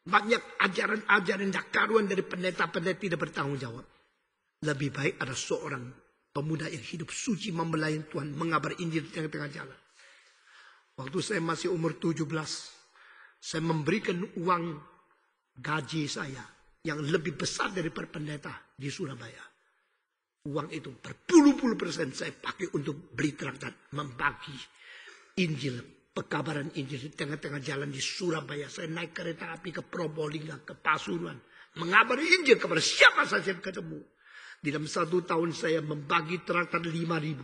Banyak ajaran-ajaran yang karuan dari pendeta-pendeta tidak bertanggung jawab. Lebih baik ada seorang pemuda yang hidup suci membelain Tuhan. Mengabar Injil di tengah-tengah jalan. Waktu saya masih umur 17. Saya memberikan uang gaji saya. Yang lebih besar dari pendeta di Surabaya. Uang itu berpuluh-puluh persen saya pakai untuk beli terang dan membagi Injil pekabaran Injil di tengah-tengah jalan di Surabaya. Saya naik kereta api ke Probolinggo, ke Pasuruan. Mengabari Injil kepada siapa saja yang ketemu. Di dalam satu tahun saya membagi terangkan lima ribu.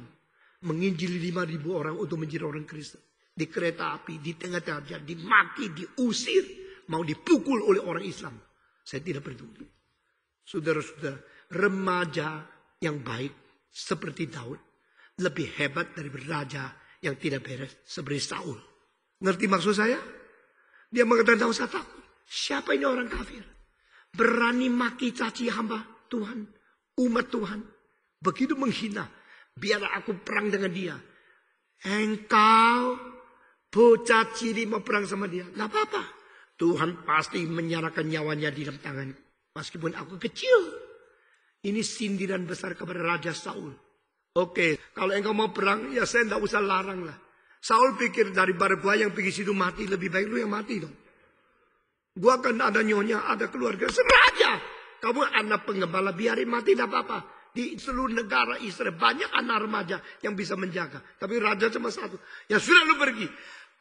Menginjili lima ribu orang untuk menjadi orang Kristen. Di kereta api, di tengah-tengah jalan, dimaki, diusir. Mau dipukul oleh orang Islam. Saya tidak peduli. Saudara-saudara, remaja yang baik seperti Daud. Lebih hebat dari raja yang tidak beres seberi Saul. Ngerti maksud saya? Dia mengatakan tahu saya takut. Siapa ini orang kafir? Berani maki caci hamba Tuhan, umat Tuhan. Begitu menghina. Biar aku perang dengan dia. Engkau bocah ciri mau perang sama dia. Gak apa-apa. Tuhan pasti menyerahkan nyawanya di dalam tangan. Meskipun aku kecil. Ini sindiran besar kepada Raja Saul Oke, kalau engkau mau perang, ya saya tidak usah larang lah. Saul pikir dari buaya yang pergi situ mati, lebih baik lu yang mati dong. Gua kan ada nyonya, ada keluarga, sengaja. Kamu anak pengembala, biarin mati tidak apa-apa. Di seluruh negara Israel banyak anak remaja yang bisa menjaga. Tapi raja cuma satu. Ya sudah lu pergi.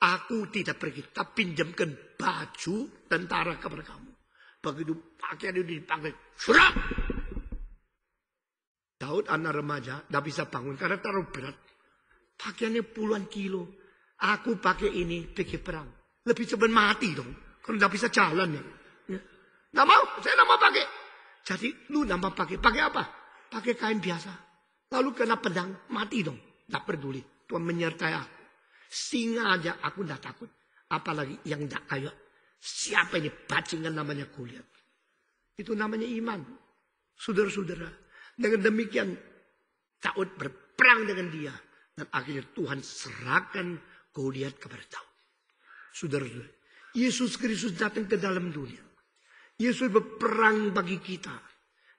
Aku tidak pergi, tapi pinjamkan baju tentara kepada kamu. Begitu pakaian itu dipakai, serap Daud anak remaja tidak bisa bangun karena terlalu berat. Pakaiannya puluhan kilo. Aku pakai ini pergi perang. Lebih cepat mati dong. Kalau tidak bisa jalan ya. Tidak ya. mau, saya tidak mau pakai. Jadi lu tidak mau pakai. Pakai apa? Pakai kain biasa. Lalu kena pedang, mati dong. Tidak peduli. Tuhan menyertai aku. Singa aja aku tidak takut. Apalagi yang tidak kaya. siapa ini bajingan namanya kulihat. Itu namanya iman. Saudara-saudara, dengan demikian Daud berperang dengan dia. Dan akhirnya Tuhan serahkan Goliat kepada Daud. Saudara, Yesus Kristus datang ke dalam dunia. Yesus berperang bagi kita.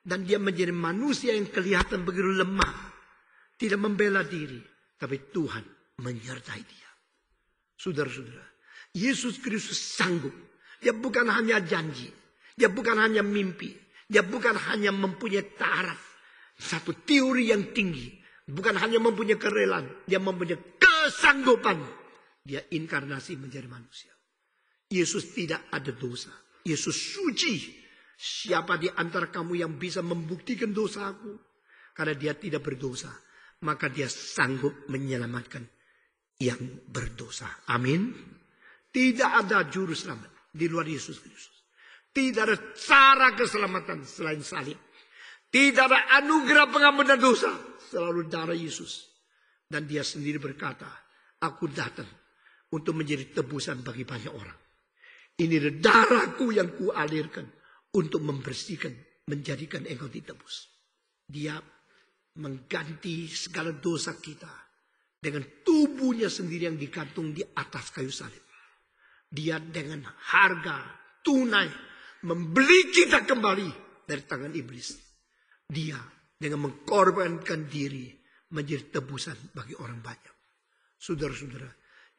Dan dia menjadi manusia yang kelihatan begitu lemah. Tidak membela diri. Tapi Tuhan menyertai dia. Saudara-saudara, Yesus Kristus sanggup. Dia bukan hanya janji. Dia bukan hanya mimpi. Dia bukan hanya mempunyai taraf satu teori yang tinggi. Bukan hanya mempunyai kerelaan. Dia mempunyai kesanggupan. Dia inkarnasi menjadi manusia. Yesus tidak ada dosa. Yesus suci. Siapa di antara kamu yang bisa membuktikan dosaku? Karena dia tidak berdosa. Maka dia sanggup menyelamatkan yang berdosa. Amin. Tidak ada juru selamat di luar Yesus Kristus. Tidak ada cara keselamatan selain salib. Tidak ada anugerah pengampunan dosa. Selalu darah Yesus. Dan dia sendiri berkata, aku datang untuk menjadi tebusan bagi banyak orang. Ini darahku yang kualirkan untuk membersihkan, menjadikan engkau ditebus. Dia mengganti segala dosa kita dengan tubuhnya sendiri yang digantung di atas kayu salib. Dia dengan harga tunai membeli kita kembali dari tangan iblis dia dengan mengkorbankan diri menjadi tebusan bagi orang banyak. Saudara-saudara,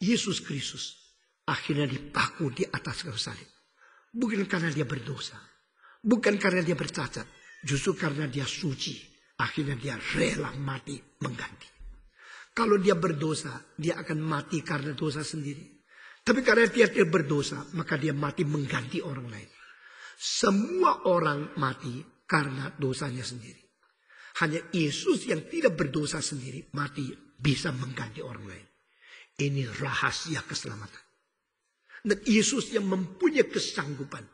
Yesus Kristus akhirnya dipaku di atas kayu salib. Bukan karena dia berdosa. Bukan karena dia bercacat. Justru karena dia suci. Akhirnya dia rela mati mengganti. Kalau dia berdosa, dia akan mati karena dosa sendiri. Tapi karena dia tidak berdosa, maka dia mati mengganti orang lain. Semua orang mati karena dosanya sendiri. Hanya Yesus yang tidak berdosa sendiri mati bisa mengganti orang lain. Ini rahasia keselamatan. Dan Yesus yang mempunyai kesanggupan.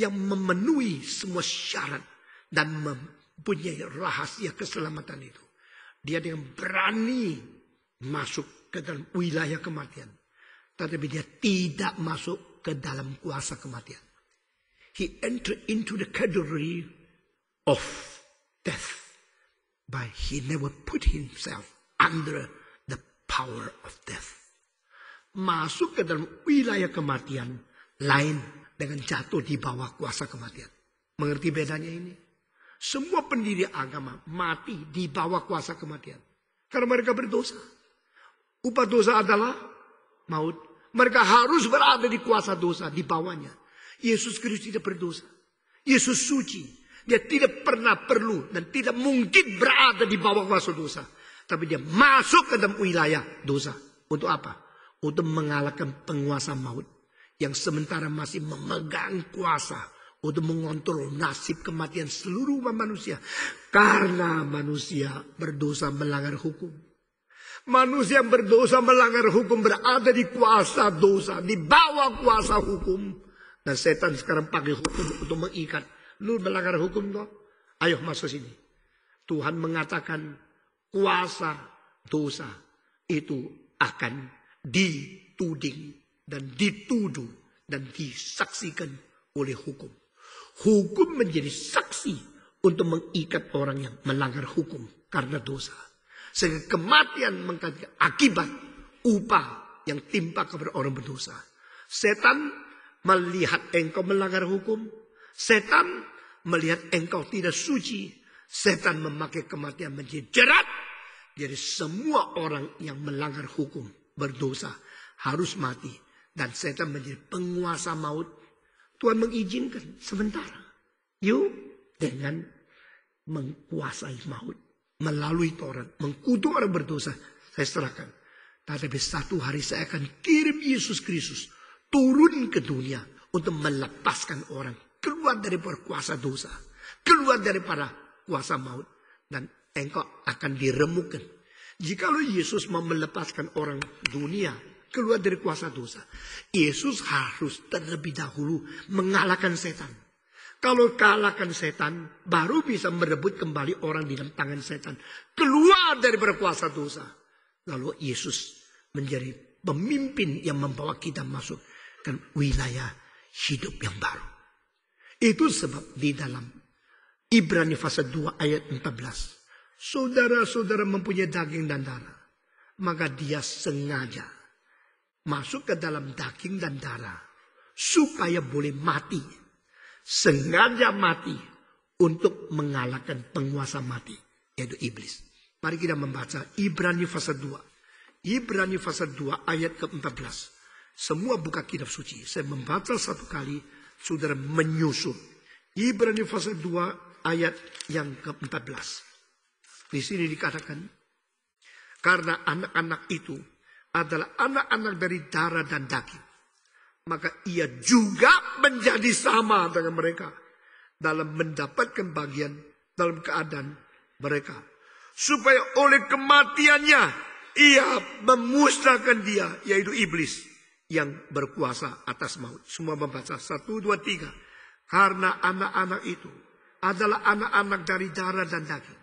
Yang memenuhi semua syarat. Dan mempunyai rahasia keselamatan itu. Dia dengan berani masuk ke dalam wilayah kematian. Tetapi dia tidak masuk ke dalam kuasa kematian. He entered into the category of death, but he never put himself under the power of death. Masuk ke dalam wilayah kematian lain dengan jatuh di bawah kuasa kematian. Mengerti bedanya ini? Semua pendiri agama mati di bawah kuasa kematian. Karena mereka berdosa. Upah dosa adalah maut. Mereka harus berada di kuasa dosa, di bawahnya. Yesus Kristus tidak berdosa. Yesus suci. Dia tidak pernah perlu dan tidak mungkin berada di bawah kuasa dosa. Tapi dia masuk ke dalam wilayah dosa. Untuk apa? Untuk mengalahkan penguasa maut. Yang sementara masih memegang kuasa. Untuk mengontrol nasib kematian seluruh manusia. Karena manusia berdosa melanggar hukum. Manusia yang berdosa melanggar hukum berada di kuasa dosa. Di bawah kuasa hukum. Dan setan sekarang pakai hukum untuk mengikat Lu melanggar hukum toh? Ayo masuk sini. Tuhan mengatakan kuasa dosa itu akan dituding dan dituduh dan disaksikan oleh hukum. Hukum menjadi saksi untuk mengikat orang yang melanggar hukum karena dosa. Sehingga kematian mengatakan akibat upah yang timpa kepada orang berdosa. Setan melihat engkau melanggar hukum, Setan melihat engkau tidak suci. Setan memakai kematian menjadi jerat. Jadi semua orang yang melanggar hukum berdosa harus mati. Dan setan menjadi penguasa maut. Tuhan mengizinkan sementara. Yuk dengan mengkuasai maut. Melalui Taurat. Mengkutuk orang berdosa. Saya serahkan. Tetapi satu hari saya akan kirim Yesus Kristus turun ke dunia untuk melepaskan orang keluar dari kuasa dosa, keluar daripada kuasa maut dan engkau akan diremukkan. Jikalau Yesus mau melepaskan orang dunia keluar dari kuasa dosa, Yesus harus terlebih dahulu mengalahkan setan. Kalau kalahkan setan, baru bisa merebut kembali orang di dalam tangan setan. Keluar dari berkuasa dosa. Lalu Yesus menjadi pemimpin yang membawa kita masuk ke wilayah hidup yang baru. Itu sebab di dalam Ibrani pasal 2 ayat 14. Saudara-saudara mempunyai daging dan darah. Maka dia sengaja masuk ke dalam daging dan darah. Supaya boleh mati. Sengaja mati untuk mengalahkan penguasa mati. Yaitu iblis. Mari kita membaca Ibrani pasal 2. Ibrani pasal 2 ayat ke-14. Semua buka kitab suci. Saya membaca satu kali saudara menyusun. Ibrani pasal 2 ayat yang ke-14. Di sini dikatakan, karena anak-anak itu adalah anak-anak dari darah dan daging. Maka ia juga menjadi sama dengan mereka dalam mendapatkan bagian dalam keadaan mereka. Supaya oleh kematiannya ia memusnahkan dia yaitu iblis yang berkuasa atas maut. Semua membaca satu, dua, tiga. Karena anak-anak itu adalah anak-anak dari darah dan daging.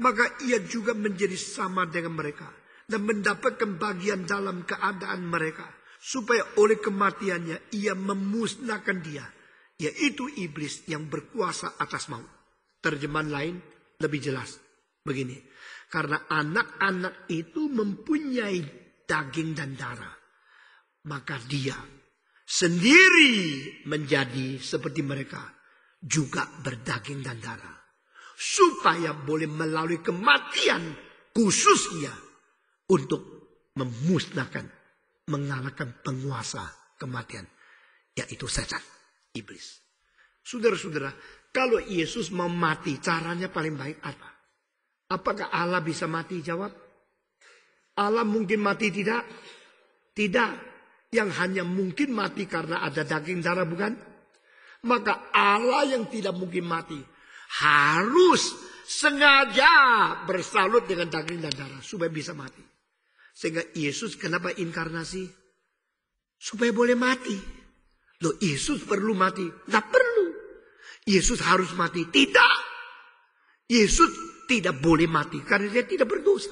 Maka ia juga menjadi sama dengan mereka. Dan mendapat bagian dalam keadaan mereka. Supaya oleh kematiannya ia memusnahkan dia. Yaitu iblis yang berkuasa atas maut. Terjemahan lain lebih jelas. Begini. Karena anak-anak itu mempunyai daging dan darah maka dia sendiri menjadi seperti mereka juga berdaging dan darah supaya boleh melalui kematian khususnya untuk memusnahkan mengalahkan penguasa kematian yaitu setan iblis saudara-saudara kalau Yesus mau mati caranya paling baik apa apakah Allah bisa mati jawab Allah mungkin mati tidak tidak yang hanya mungkin mati karena ada daging darah bukan? Maka Allah yang tidak mungkin mati harus sengaja bersalut dengan daging dan darah supaya bisa mati. Sehingga Yesus kenapa inkarnasi? Supaya boleh mati. Loh Yesus perlu mati? Tidak perlu. Yesus harus mati? Tidak. Yesus tidak boleh mati karena dia tidak berdosa.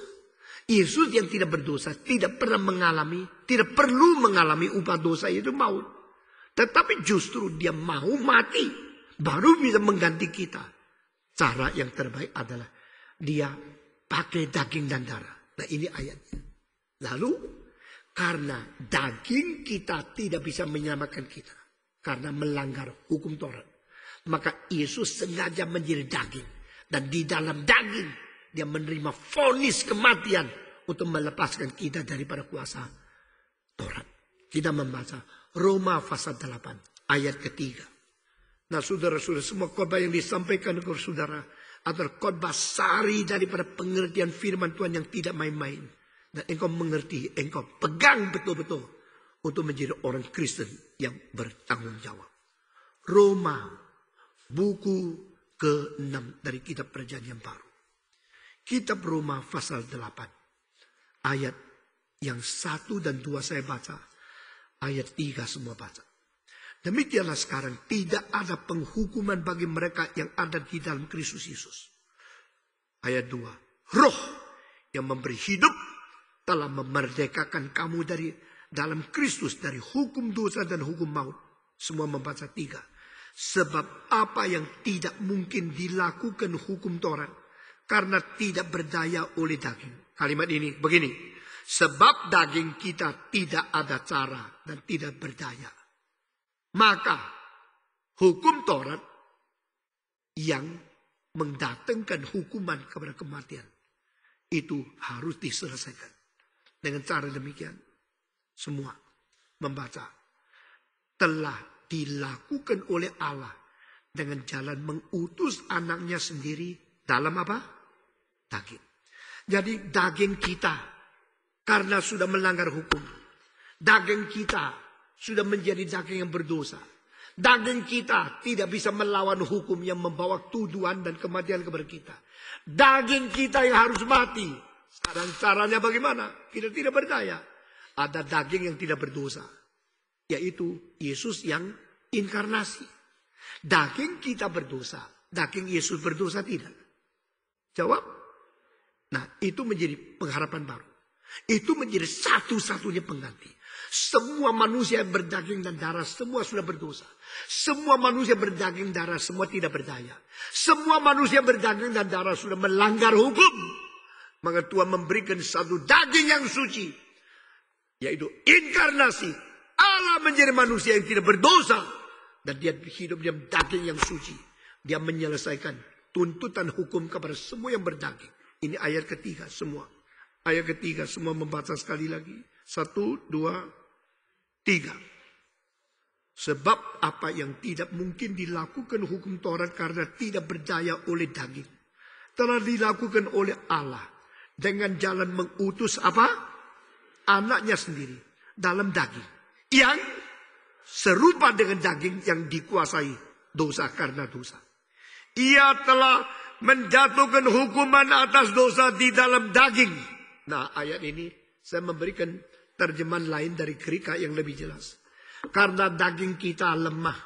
Yesus yang tidak berdosa tidak pernah mengalami, tidak perlu mengalami upah dosa itu maut. Tetapi justru dia mau mati baru bisa mengganti kita. Cara yang terbaik adalah dia pakai daging dan darah. Nah ini ayatnya. Lalu karena daging kita tidak bisa menyelamatkan kita. Karena melanggar hukum Taurat. Maka Yesus sengaja menjadi daging. Dan di dalam daging dia menerima fonis kematian untuk melepaskan kita daripada kuasa Taurat. Kita membaca Roma pasal 8 ayat ketiga. Nah saudara-saudara semua khotbah yang disampaikan ke saudara adalah khotbah sari daripada pengertian firman Tuhan yang tidak main-main. Dan engkau mengerti, engkau pegang betul-betul untuk menjadi orang Kristen yang bertanggung jawab. Roma, buku ke-6 dari kitab perjanjian baru. Kitab Roma pasal 8. Ayat yang satu dan dua saya baca. Ayat tiga semua baca. Demikianlah sekarang tidak ada penghukuman bagi mereka yang ada di dalam Kristus Yesus. Ayat dua Roh yang memberi hidup telah memerdekakan kamu dari dalam Kristus dari hukum dosa dan hukum maut. Semua membaca tiga. Sebab apa yang tidak mungkin dilakukan hukum Taurat karena tidak berdaya oleh daging. Kalimat ini begini, sebab daging kita tidak ada cara dan tidak berdaya. Maka hukum Taurat yang mendatangkan hukuman kepada kematian itu harus diselesaikan dengan cara demikian. Semua membaca telah dilakukan oleh Allah dengan jalan mengutus anaknya sendiri dalam apa? daging. Jadi daging kita karena sudah melanggar hukum. Daging kita sudah menjadi daging yang berdosa. Daging kita tidak bisa melawan hukum yang membawa tuduhan dan kematian kepada kita. Daging kita yang harus mati. Sekarang caranya bagaimana? Kita tidak berdaya. Ada daging yang tidak berdosa. Yaitu Yesus yang inkarnasi. Daging kita berdosa. Daging Yesus berdosa tidak? Jawab. Nah itu menjadi pengharapan baru. Itu menjadi satu-satunya pengganti. Semua manusia yang berdaging dan darah semua sudah berdosa. Semua manusia berdaging darah semua tidak berdaya. Semua manusia berdaging dan darah sudah melanggar hukum. Maka Tuhan memberikan satu daging yang suci. Yaitu inkarnasi. Allah menjadi manusia yang tidak berdosa. Dan dia hidup dalam daging yang suci. Dia menyelesaikan tuntutan hukum kepada semua yang berdaging. Ini ayat ketiga semua. Ayat ketiga semua membaca sekali lagi. Satu, dua, tiga. Sebab apa yang tidak mungkin dilakukan hukum Taurat karena tidak berdaya oleh daging. Telah dilakukan oleh Allah. Dengan jalan mengutus apa? Anaknya sendiri. Dalam daging. Yang serupa dengan daging yang dikuasai dosa karena dosa. Ia telah menjatuhkan hukuman atas dosa di dalam daging. Nah ayat ini saya memberikan terjemahan lain dari kerika yang lebih jelas. Karena daging kita lemah,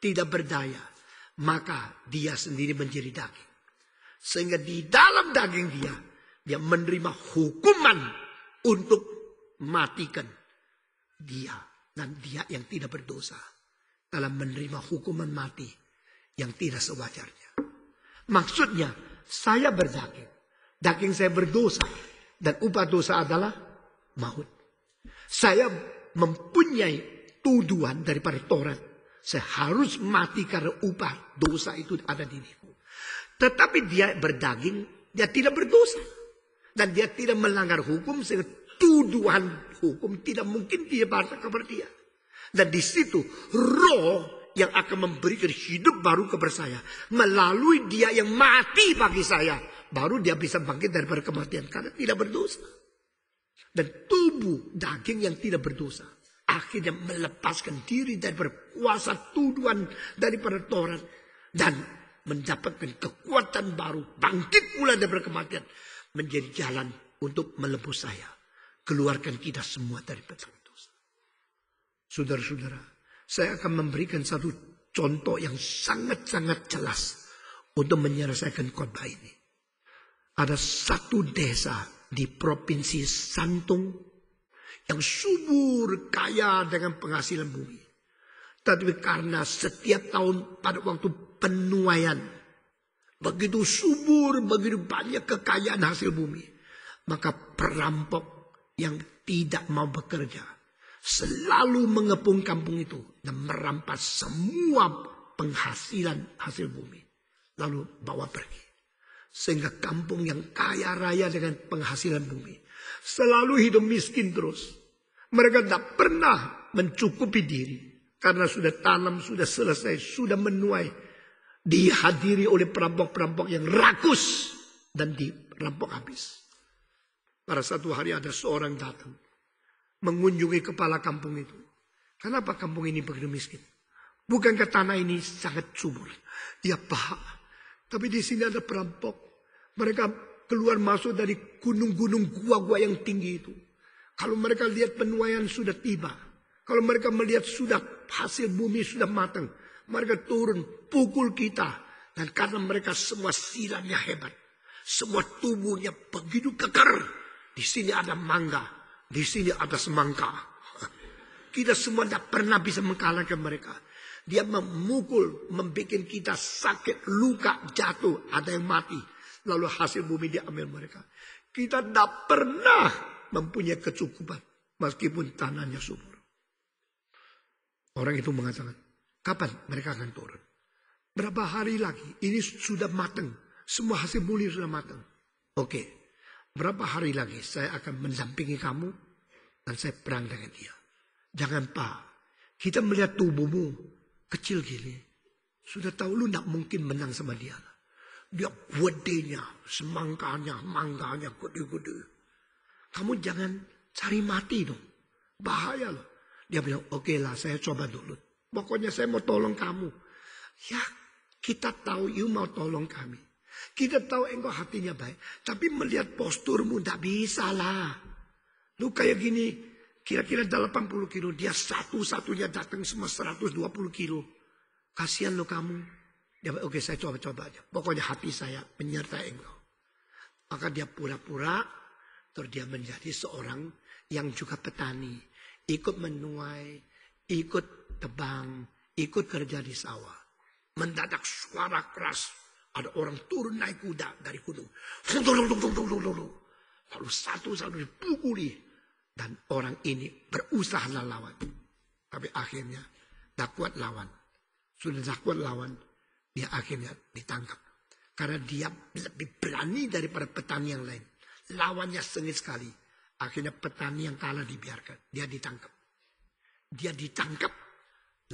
tidak berdaya. Maka dia sendiri menjadi daging. Sehingga di dalam daging dia, dia menerima hukuman untuk matikan dia. Dan dia yang tidak berdosa dalam menerima hukuman mati yang tidak sewajarnya. Maksudnya, saya berdaging. Daging saya berdosa. Dan upah dosa adalah maut. Saya mempunyai tuduhan daripada Torah Saya harus mati karena upah dosa itu ada di diriku. Tetapi dia berdaging, dia tidak berdosa. Dan dia tidak melanggar hukum sehingga tuduhan hukum tidak mungkin dia kepada dia. Dan di situ roh yang akan memberikan hidup baru kepada saya. Melalui dia yang mati bagi saya. Baru dia bisa bangkit dari kematian. Karena tidak berdosa. Dan tubuh daging yang tidak berdosa. Akhirnya melepaskan diri dari berkuasa tuduhan dari Taurat. Dan mendapatkan kekuatan baru. Bangkit pula dari kematian. Menjadi jalan untuk melepuh saya. Keluarkan kita semua dari dosa. Saudara-saudara, saya akan memberikan satu contoh yang sangat-sangat jelas untuk menyelesaikan khotbah ini. Ada satu desa di provinsi Santung yang subur kaya dengan penghasilan bumi. Tetapi karena setiap tahun pada waktu penuaian begitu subur, begitu banyak kekayaan hasil bumi, maka perampok yang tidak mau bekerja selalu mengepung kampung itu dan merampas semua penghasilan hasil bumi. Lalu bawa pergi. Sehingga kampung yang kaya raya dengan penghasilan bumi. Selalu hidup miskin terus. Mereka tidak pernah mencukupi diri. Karena sudah tanam, sudah selesai, sudah menuai. Dihadiri oleh perampok-perampok yang rakus. Dan dirampok habis. Pada satu hari ada seorang datang mengunjungi kepala kampung itu. Kenapa kampung ini begitu miskin? Bukan ke tanah ini sangat subur? Ya pak. Tapi di sini ada perampok. Mereka keluar masuk dari gunung-gunung gua-gua yang tinggi itu. Kalau mereka lihat penuaian sudah tiba. Kalau mereka melihat sudah hasil bumi sudah matang. Mereka turun pukul kita. Dan karena mereka semua silamnya hebat. Semua tubuhnya begitu kekar. Di sini ada mangga di sini ada semangka. Kita semua tidak pernah bisa mengkalahkan mereka. Dia memukul, membuat kita sakit, luka, jatuh, ada yang mati. Lalu hasil bumi diambil mereka. Kita tidak pernah mempunyai kecukupan. Meskipun tanahnya subur. Orang itu mengatakan, kapan mereka akan turun? Berapa hari lagi? Ini sudah matang. Semua hasil bumi sudah matang. Oke, okay. Berapa hari lagi saya akan mendampingi kamu dan saya perang dengan dia. Jangan pak, kita melihat tubuhmu kecil gini. Sudah tahu lu tidak mungkin menang sama dia. Dia gedenya, semangkanya, mangganya gede-gede. Kamu jangan cari mati dong. Bahaya loh. Dia bilang, oke okay lah saya coba dulu. Pokoknya saya mau tolong kamu. Ya kita tahu you mau tolong kami. Kita tahu engkau hatinya baik. Tapi melihat posturmu tidak bisa lah. Lu kayak gini. Kira-kira 80 kilo. Dia satu-satunya datang semua 120 kilo. Kasihan lo kamu. Dia, oke okay, saya coba-coba aja. Pokoknya hati saya menyertai engkau. Maka dia pura-pura. Terus dia menjadi seorang yang juga petani. Ikut menuai. Ikut tebang. Ikut kerja di sawah. Mendadak suara keras ada orang turun naik kuda dari gunung. Lalu satu satu dipukuli. Dan orang ini berusaha lawan. Tapi akhirnya tak kuat lawan. Sudah tak kuat lawan. Dia akhirnya ditangkap. Karena dia lebih berani daripada petani yang lain. Lawannya sengit sekali. Akhirnya petani yang kalah dibiarkan. Dia ditangkap. Dia ditangkap.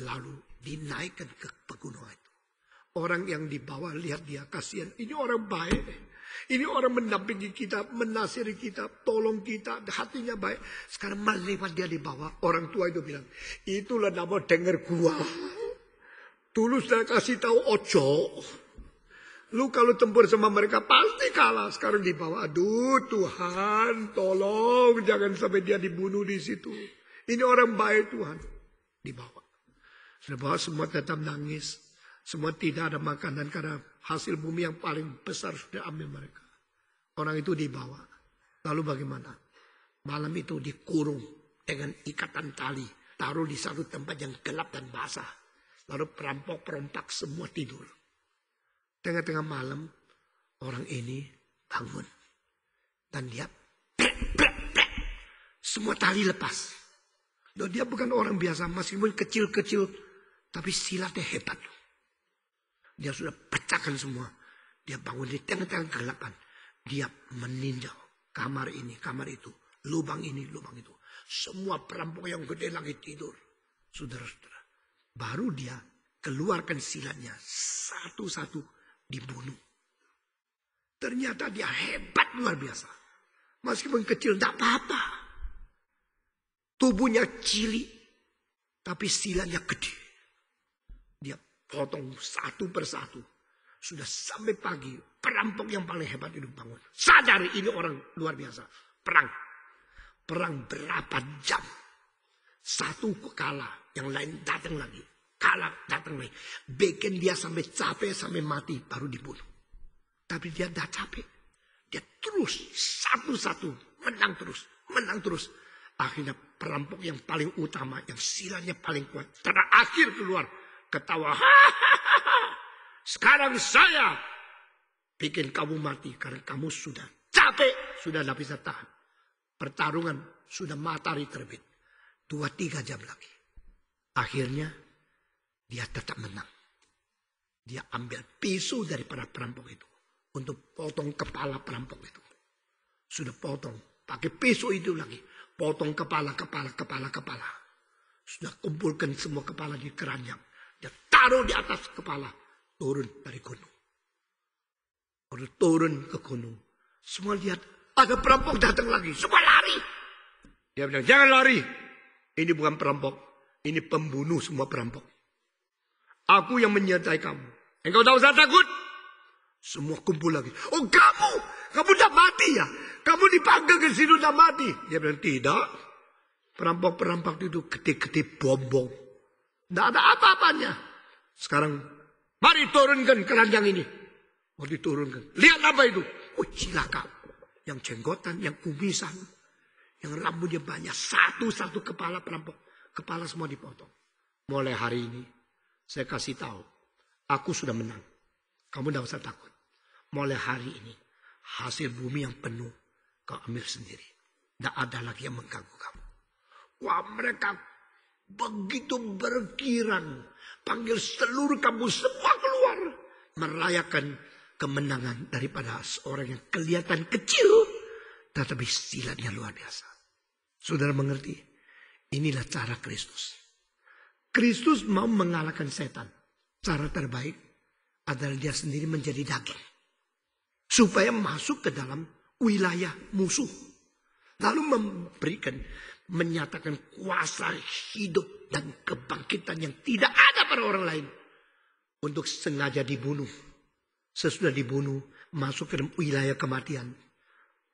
Lalu dinaikkan ke pegunungan. Orang yang dibawa lihat dia kasihan. Ini orang baik. Ini orang mendampingi kita, menasiri kita, tolong kita, hatinya baik. Sekarang melihat dia dibawa. Orang tua itu bilang, itulah nama dengar gua. Tulus dan kasih tahu ojo. Lu kalau tempur sama mereka pasti kalah. Sekarang dibawa. Aduh Tuhan tolong jangan sampai dia dibunuh di situ. Ini orang baik Tuhan. Dibawa. bawah. semua tetap nangis. Semua tidak ada makanan karena hasil bumi yang paling besar sudah ambil mereka. Orang itu dibawa. Lalu bagaimana? Malam itu dikurung dengan ikatan tali. Taruh di satu tempat yang gelap dan basah. Lalu perampok-perompak semua tidur. Tengah-tengah malam orang ini bangun. Dan dia brek, brek, brek. semua tali lepas. Dan dia bukan orang biasa meskipun kecil-kecil. Tapi silatnya hebat. Dia sudah pecahkan semua. Dia bangun di tengah-tengah kegelapan. Dia meninjau kamar ini, kamar itu. Lubang ini, lubang itu. Semua perampok yang gede lagi tidur. Saudara-saudara. Baru dia keluarkan silatnya. Satu-satu dibunuh. Ternyata dia hebat luar biasa. Meskipun kecil, tidak apa-apa. Tubuhnya cili. tapi silatnya gede potong satu persatu. Sudah sampai pagi, perampok yang paling hebat itu bangun. Sadari ini orang luar biasa. Perang. Perang berapa jam. Satu kalah, yang lain datang lagi. Kalah, datang lagi. Bikin dia sampai capek, sampai mati, baru dibunuh. Tapi dia tidak capek. Dia terus, satu-satu, menang terus, menang terus. Akhirnya perampok yang paling utama, yang silanya paling kuat, terakhir keluar ketawa. Sekarang saya bikin kamu mati karena kamu sudah capek, sudah tidak bisa tahan. Pertarungan sudah matahari terbit. Dua tiga jam lagi. Akhirnya dia tetap menang. Dia ambil pisau dari daripada perampok itu. Untuk potong kepala perampok itu. Sudah potong. Pakai pisau itu lagi. Potong kepala, kepala, kepala, kepala. Sudah kumpulkan semua kepala di keranjang dia taruh di atas kepala. Turun dari gunung. Baru turun ke gunung. Semua lihat. Ada perampok datang lagi. Semua lari. Dia bilang, jangan lari. Ini bukan perampok. Ini pembunuh semua perampok. Aku yang menyertai kamu. Engkau tak usah takut. Semua kumpul lagi. Oh kamu, kamu udah mati ya? Kamu dipanggil ke sini udah mati. Dia bilang, tidak. Perampok-perampok itu ketik-ketik bom tidak ada apa-apanya. Sekarang mari turunkan keranjang ini. Mau diturunkan. Lihat apa itu. Oh silakan. Yang jenggotan, yang kumisan. Yang rambutnya banyak. Satu-satu kepala perampok. Kepala semua dipotong. Mulai hari ini. Saya kasih tahu. Aku sudah menang. Kamu tidak usah takut. Mulai hari ini. Hasil bumi yang penuh. Kau ambil sendiri. Tidak ada lagi yang mengganggu kamu. Wah mereka Begitu berkiran. Panggil seluruh kamu semua keluar. Merayakan kemenangan daripada seorang yang kelihatan kecil. Tetapi silatnya luar biasa. Saudara mengerti? Inilah cara Kristus. Kristus mau mengalahkan setan. Cara terbaik adalah dia sendiri menjadi daging. Supaya masuk ke dalam wilayah musuh. Lalu memberikan menyatakan kuasa hidup dan kebangkitan yang tidak ada pada orang lain untuk sengaja dibunuh. Sesudah dibunuh masuk ke dalam wilayah kematian.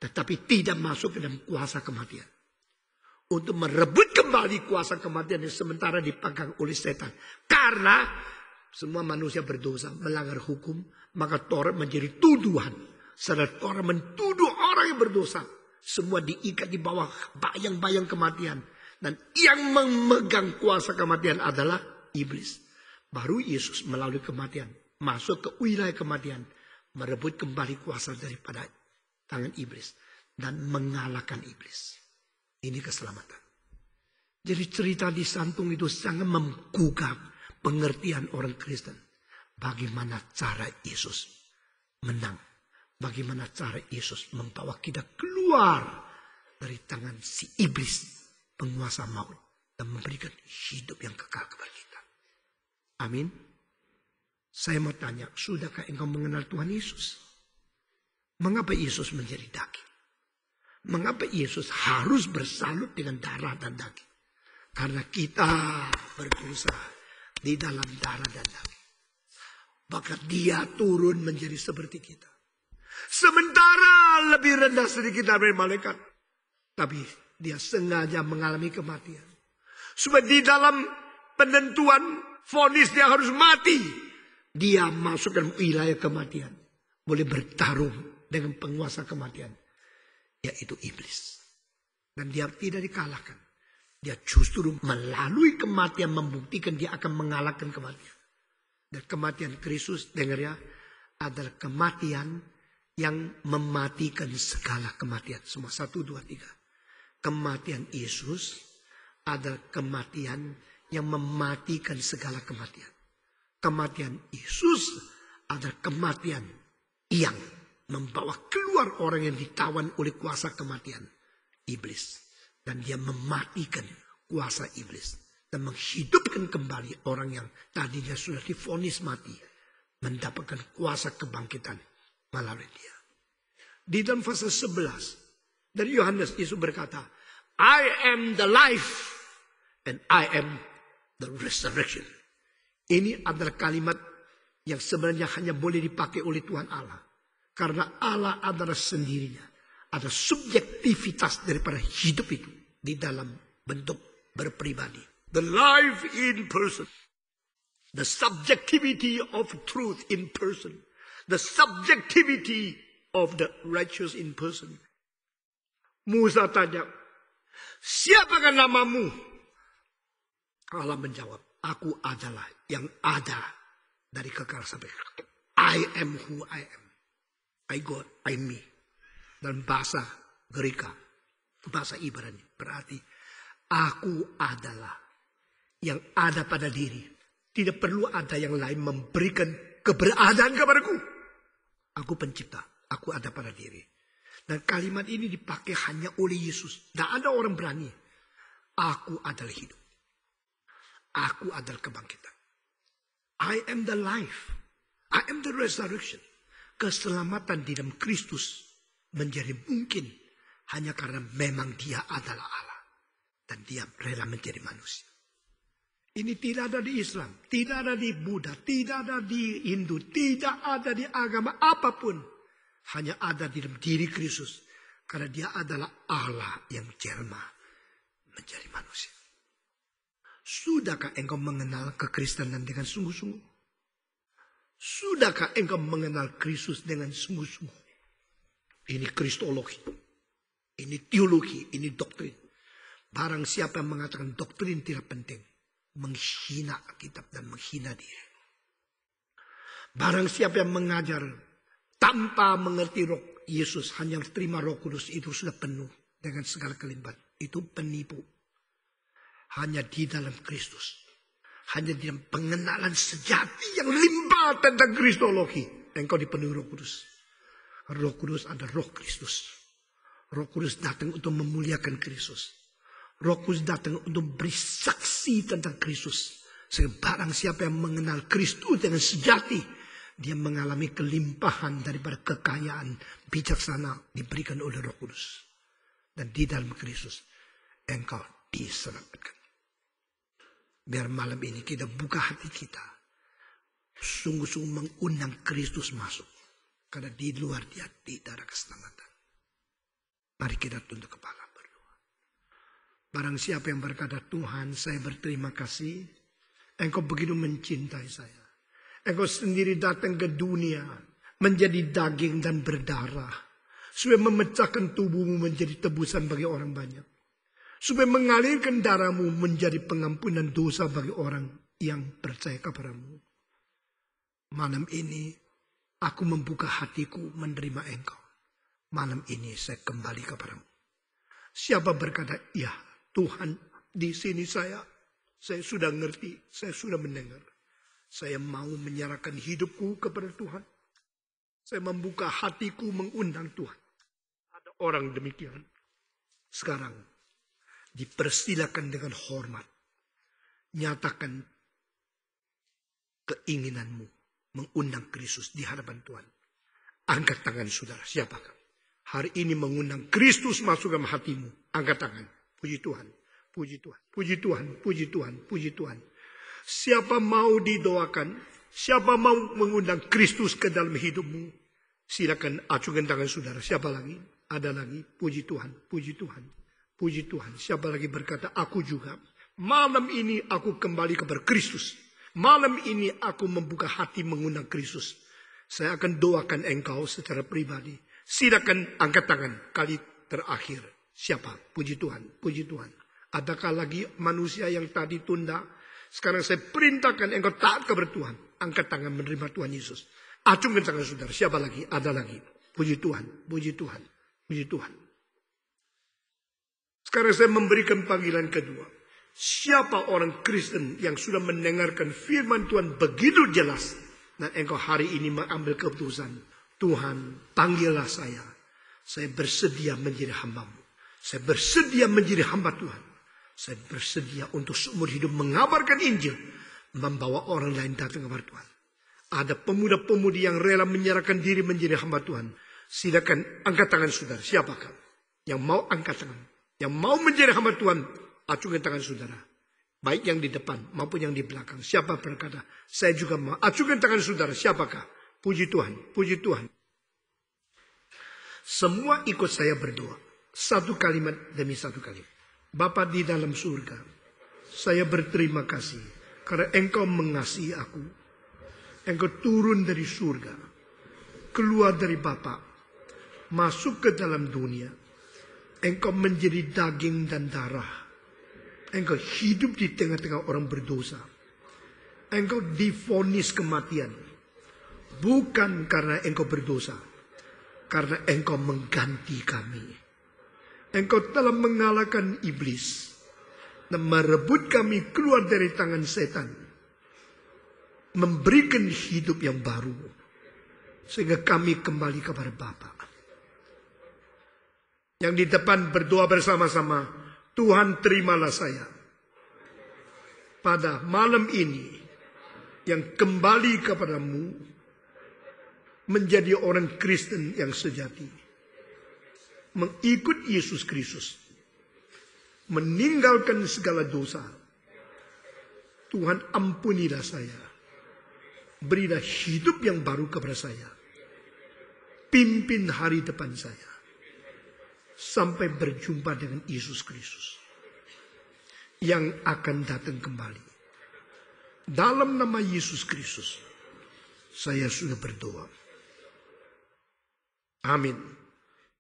Tetapi tidak masuk ke dalam kuasa kematian. Untuk merebut kembali kuasa kematian yang sementara dipegang oleh setan. Karena semua manusia berdosa melanggar hukum. Maka Taurat menjadi tuduhan. Setelah Taurat mentuduh orang yang berdosa semua diikat di bawah bayang-bayang kematian. Dan yang memegang kuasa kematian adalah iblis. Baru Yesus melalui kematian. Masuk ke wilayah kematian. Merebut kembali kuasa daripada tangan iblis. Dan mengalahkan iblis. Ini keselamatan. Jadi cerita di santung itu sangat menggugah pengertian orang Kristen. Bagaimana cara Yesus menang Bagaimana cara Yesus membawa kita keluar dari tangan si iblis penguasa maut dan memberikan hidup yang kekal kepada kita. Amin. Saya mau tanya, sudahkah engkau mengenal Tuhan Yesus? Mengapa Yesus menjadi daging? Mengapa Yesus harus bersalut dengan darah dan daging? Karena kita berdosa di dalam darah dan daging. Bahkan dia turun menjadi seperti kita. Sementara lebih rendah sedikit dari malaikat. Tapi dia sengaja mengalami kematian. Supaya di dalam penentuan fonis dia harus mati. Dia masuk dalam wilayah kematian. Boleh bertarung dengan penguasa kematian. Yaitu iblis. Dan dia tidak dikalahkan. Dia justru melalui kematian membuktikan dia akan mengalahkan kematian. Dan kematian Kristus dengar ya adalah kematian yang mematikan segala kematian. Semua satu, dua, tiga. Kematian Yesus adalah kematian yang mematikan segala kematian. Kematian Yesus adalah kematian yang membawa keluar orang yang ditawan oleh kuasa kematian iblis dan dia mematikan kuasa iblis dan menghidupkan kembali orang yang tadinya sudah difonis mati mendapatkan kuasa kebangkitan dia. Di dalam fase 11 dari Yohanes Yesus berkata, I am the life and I am the resurrection. Ini adalah kalimat yang sebenarnya hanya boleh dipakai oleh Tuhan Allah. Karena Allah adalah sendirinya. Ada subjektivitas daripada hidup itu di dalam bentuk berpribadi. The life in person. The subjectivity of truth in person the subjectivity of the righteous in person. Musa tanya, siapakah namamu? Allah menjawab, aku adalah yang ada dari kekal sampai kekal. I am who I am. I God, I me. Dan bahasa Gerika, bahasa Ibrani berarti aku adalah yang ada pada diri. Tidak perlu ada yang lain memberikan keberadaan kepadaku. Aku pencipta, aku ada pada diri. Dan kalimat ini dipakai hanya oleh Yesus. Tidak ada orang berani. Aku adalah hidup. Aku adalah kebangkitan. I am the life. I am the resurrection. Keselamatan di dalam Kristus menjadi mungkin hanya karena memang dia adalah Allah. Dan dia rela menjadi manusia. Ini tidak ada di Islam, tidak ada di Buddha, tidak ada di Hindu, tidak ada di agama apapun. Hanya ada di dalam diri Kristus. Karena dia adalah Allah yang jelma menjadi manusia. Sudahkah engkau mengenal kekristenan dengan sungguh-sungguh? Sudahkah engkau mengenal Kristus dengan sungguh-sungguh? Ini kristologi. Ini teologi, ini doktrin. Barang siapa yang mengatakan doktrin tidak penting menghina kitab dan menghina dia. Barang siapa yang mengajar tanpa mengerti roh Yesus hanya terima roh kudus itu sudah penuh dengan segala kelimpahan. Itu penipu. Hanya di dalam Kristus. Hanya di dalam pengenalan sejati yang limpah tentang Kristologi. Engkau dipenuhi roh kudus. Roh kudus adalah roh Kristus. Roh kudus datang untuk memuliakan Kristus. Roh Kudus datang untuk beri saksi tentang Kristus. Sebarang siapa yang mengenal Kristus dengan sejati, dia mengalami kelimpahan daripada kekayaan bijaksana diberikan oleh Roh Kudus. Dan di dalam Kristus, engkau diselamatkan. Biar malam ini kita buka hati kita. Sungguh-sungguh mengundang Kristus masuk. Karena di luar dia tidak ada keselamatan. Mari kita tunduk kepala. Barang siapa yang berkata, Tuhan saya berterima kasih. Engkau begitu mencintai saya. Engkau sendiri datang ke dunia. Menjadi daging dan berdarah. Supaya memecahkan tubuhmu menjadi tebusan bagi orang banyak. Supaya mengalirkan darahmu menjadi pengampunan dosa bagi orang yang percaya kepadamu. Malam ini aku membuka hatiku menerima engkau. Malam ini saya kembali kepadamu. Siapa berkata, ya Tuhan, di sini saya, saya sudah ngerti, saya sudah mendengar. Saya mau menyerahkan hidupku kepada Tuhan. Saya membuka hatiku mengundang Tuhan. Ada orang demikian. Sekarang dipersilakan dengan hormat. Nyatakan keinginanmu mengundang Kristus di hadapan Tuhan. Angkat tangan saudara, siapakah? Hari ini mengundang Kristus masuk ke hatimu. Angkat tangan. Puji Tuhan, puji Tuhan, puji Tuhan, puji Tuhan, puji Tuhan. Siapa mau didoakan, siapa mau mengundang Kristus ke dalam hidupmu, silakan acungkan tangan saudara. Siapa lagi? Ada lagi? Puji Tuhan, puji Tuhan, puji Tuhan. Siapa lagi berkata, aku juga. Malam ini aku kembali kepada Kristus. Malam ini aku membuka hati mengundang Kristus. Saya akan doakan engkau secara pribadi. Silakan angkat tangan kali terakhir. Siapa? Puji Tuhan, puji Tuhan. Adakah lagi manusia yang tadi tunda? Sekarang saya perintahkan engkau taat kepada Tuhan. Angkat tangan menerima Tuhan Yesus. Acungkan tangan saudara. Siapa lagi? Ada lagi. Puji Tuhan, puji Tuhan, puji Tuhan. Sekarang saya memberikan panggilan kedua. Siapa orang Kristen yang sudah mendengarkan firman Tuhan begitu jelas. Dan engkau hari ini mengambil keputusan. Tuhan, panggillah saya. Saya bersedia menjadi hambamu. Saya bersedia menjadi hamba Tuhan. Saya bersedia untuk seumur hidup mengabarkan Injil. Membawa orang lain datang kepada Tuhan. Ada pemuda-pemudi yang rela menyerahkan diri menjadi hamba Tuhan. Silakan angkat tangan saudara. Siapakah Yang mau angkat tangan. Yang mau menjadi hamba Tuhan. Acungkan tangan saudara. Baik yang di depan maupun yang di belakang. Siapa berkata, saya juga mau. Acungkan tangan saudara. Siapakah? Puji Tuhan. Puji Tuhan. Semua ikut saya berdoa. Satu kalimat demi satu kalimat. Bapak di dalam surga, saya berterima kasih karena engkau mengasihi aku. Engkau turun dari surga, keluar dari Bapak, masuk ke dalam dunia. Engkau menjadi daging dan darah. Engkau hidup di tengah-tengah orang berdosa. Engkau difonis kematian. Bukan karena engkau berdosa. Karena engkau mengganti kami Engkau telah mengalahkan iblis. Dan merebut kami keluar dari tangan setan. Memberikan hidup yang baru. Sehingga kami kembali kepada Bapa. Yang di depan berdoa bersama-sama. Tuhan terimalah saya. Pada malam ini. Yang kembali kepadamu. Menjadi orang Kristen yang sejati mengikut Yesus Kristus. Meninggalkan segala dosa. Tuhan ampunilah saya. Berilah hidup yang baru kepada saya. Pimpin hari depan saya. Sampai berjumpa dengan Yesus Kristus. Yang akan datang kembali. Dalam nama Yesus Kristus. Saya sudah berdoa. Amin.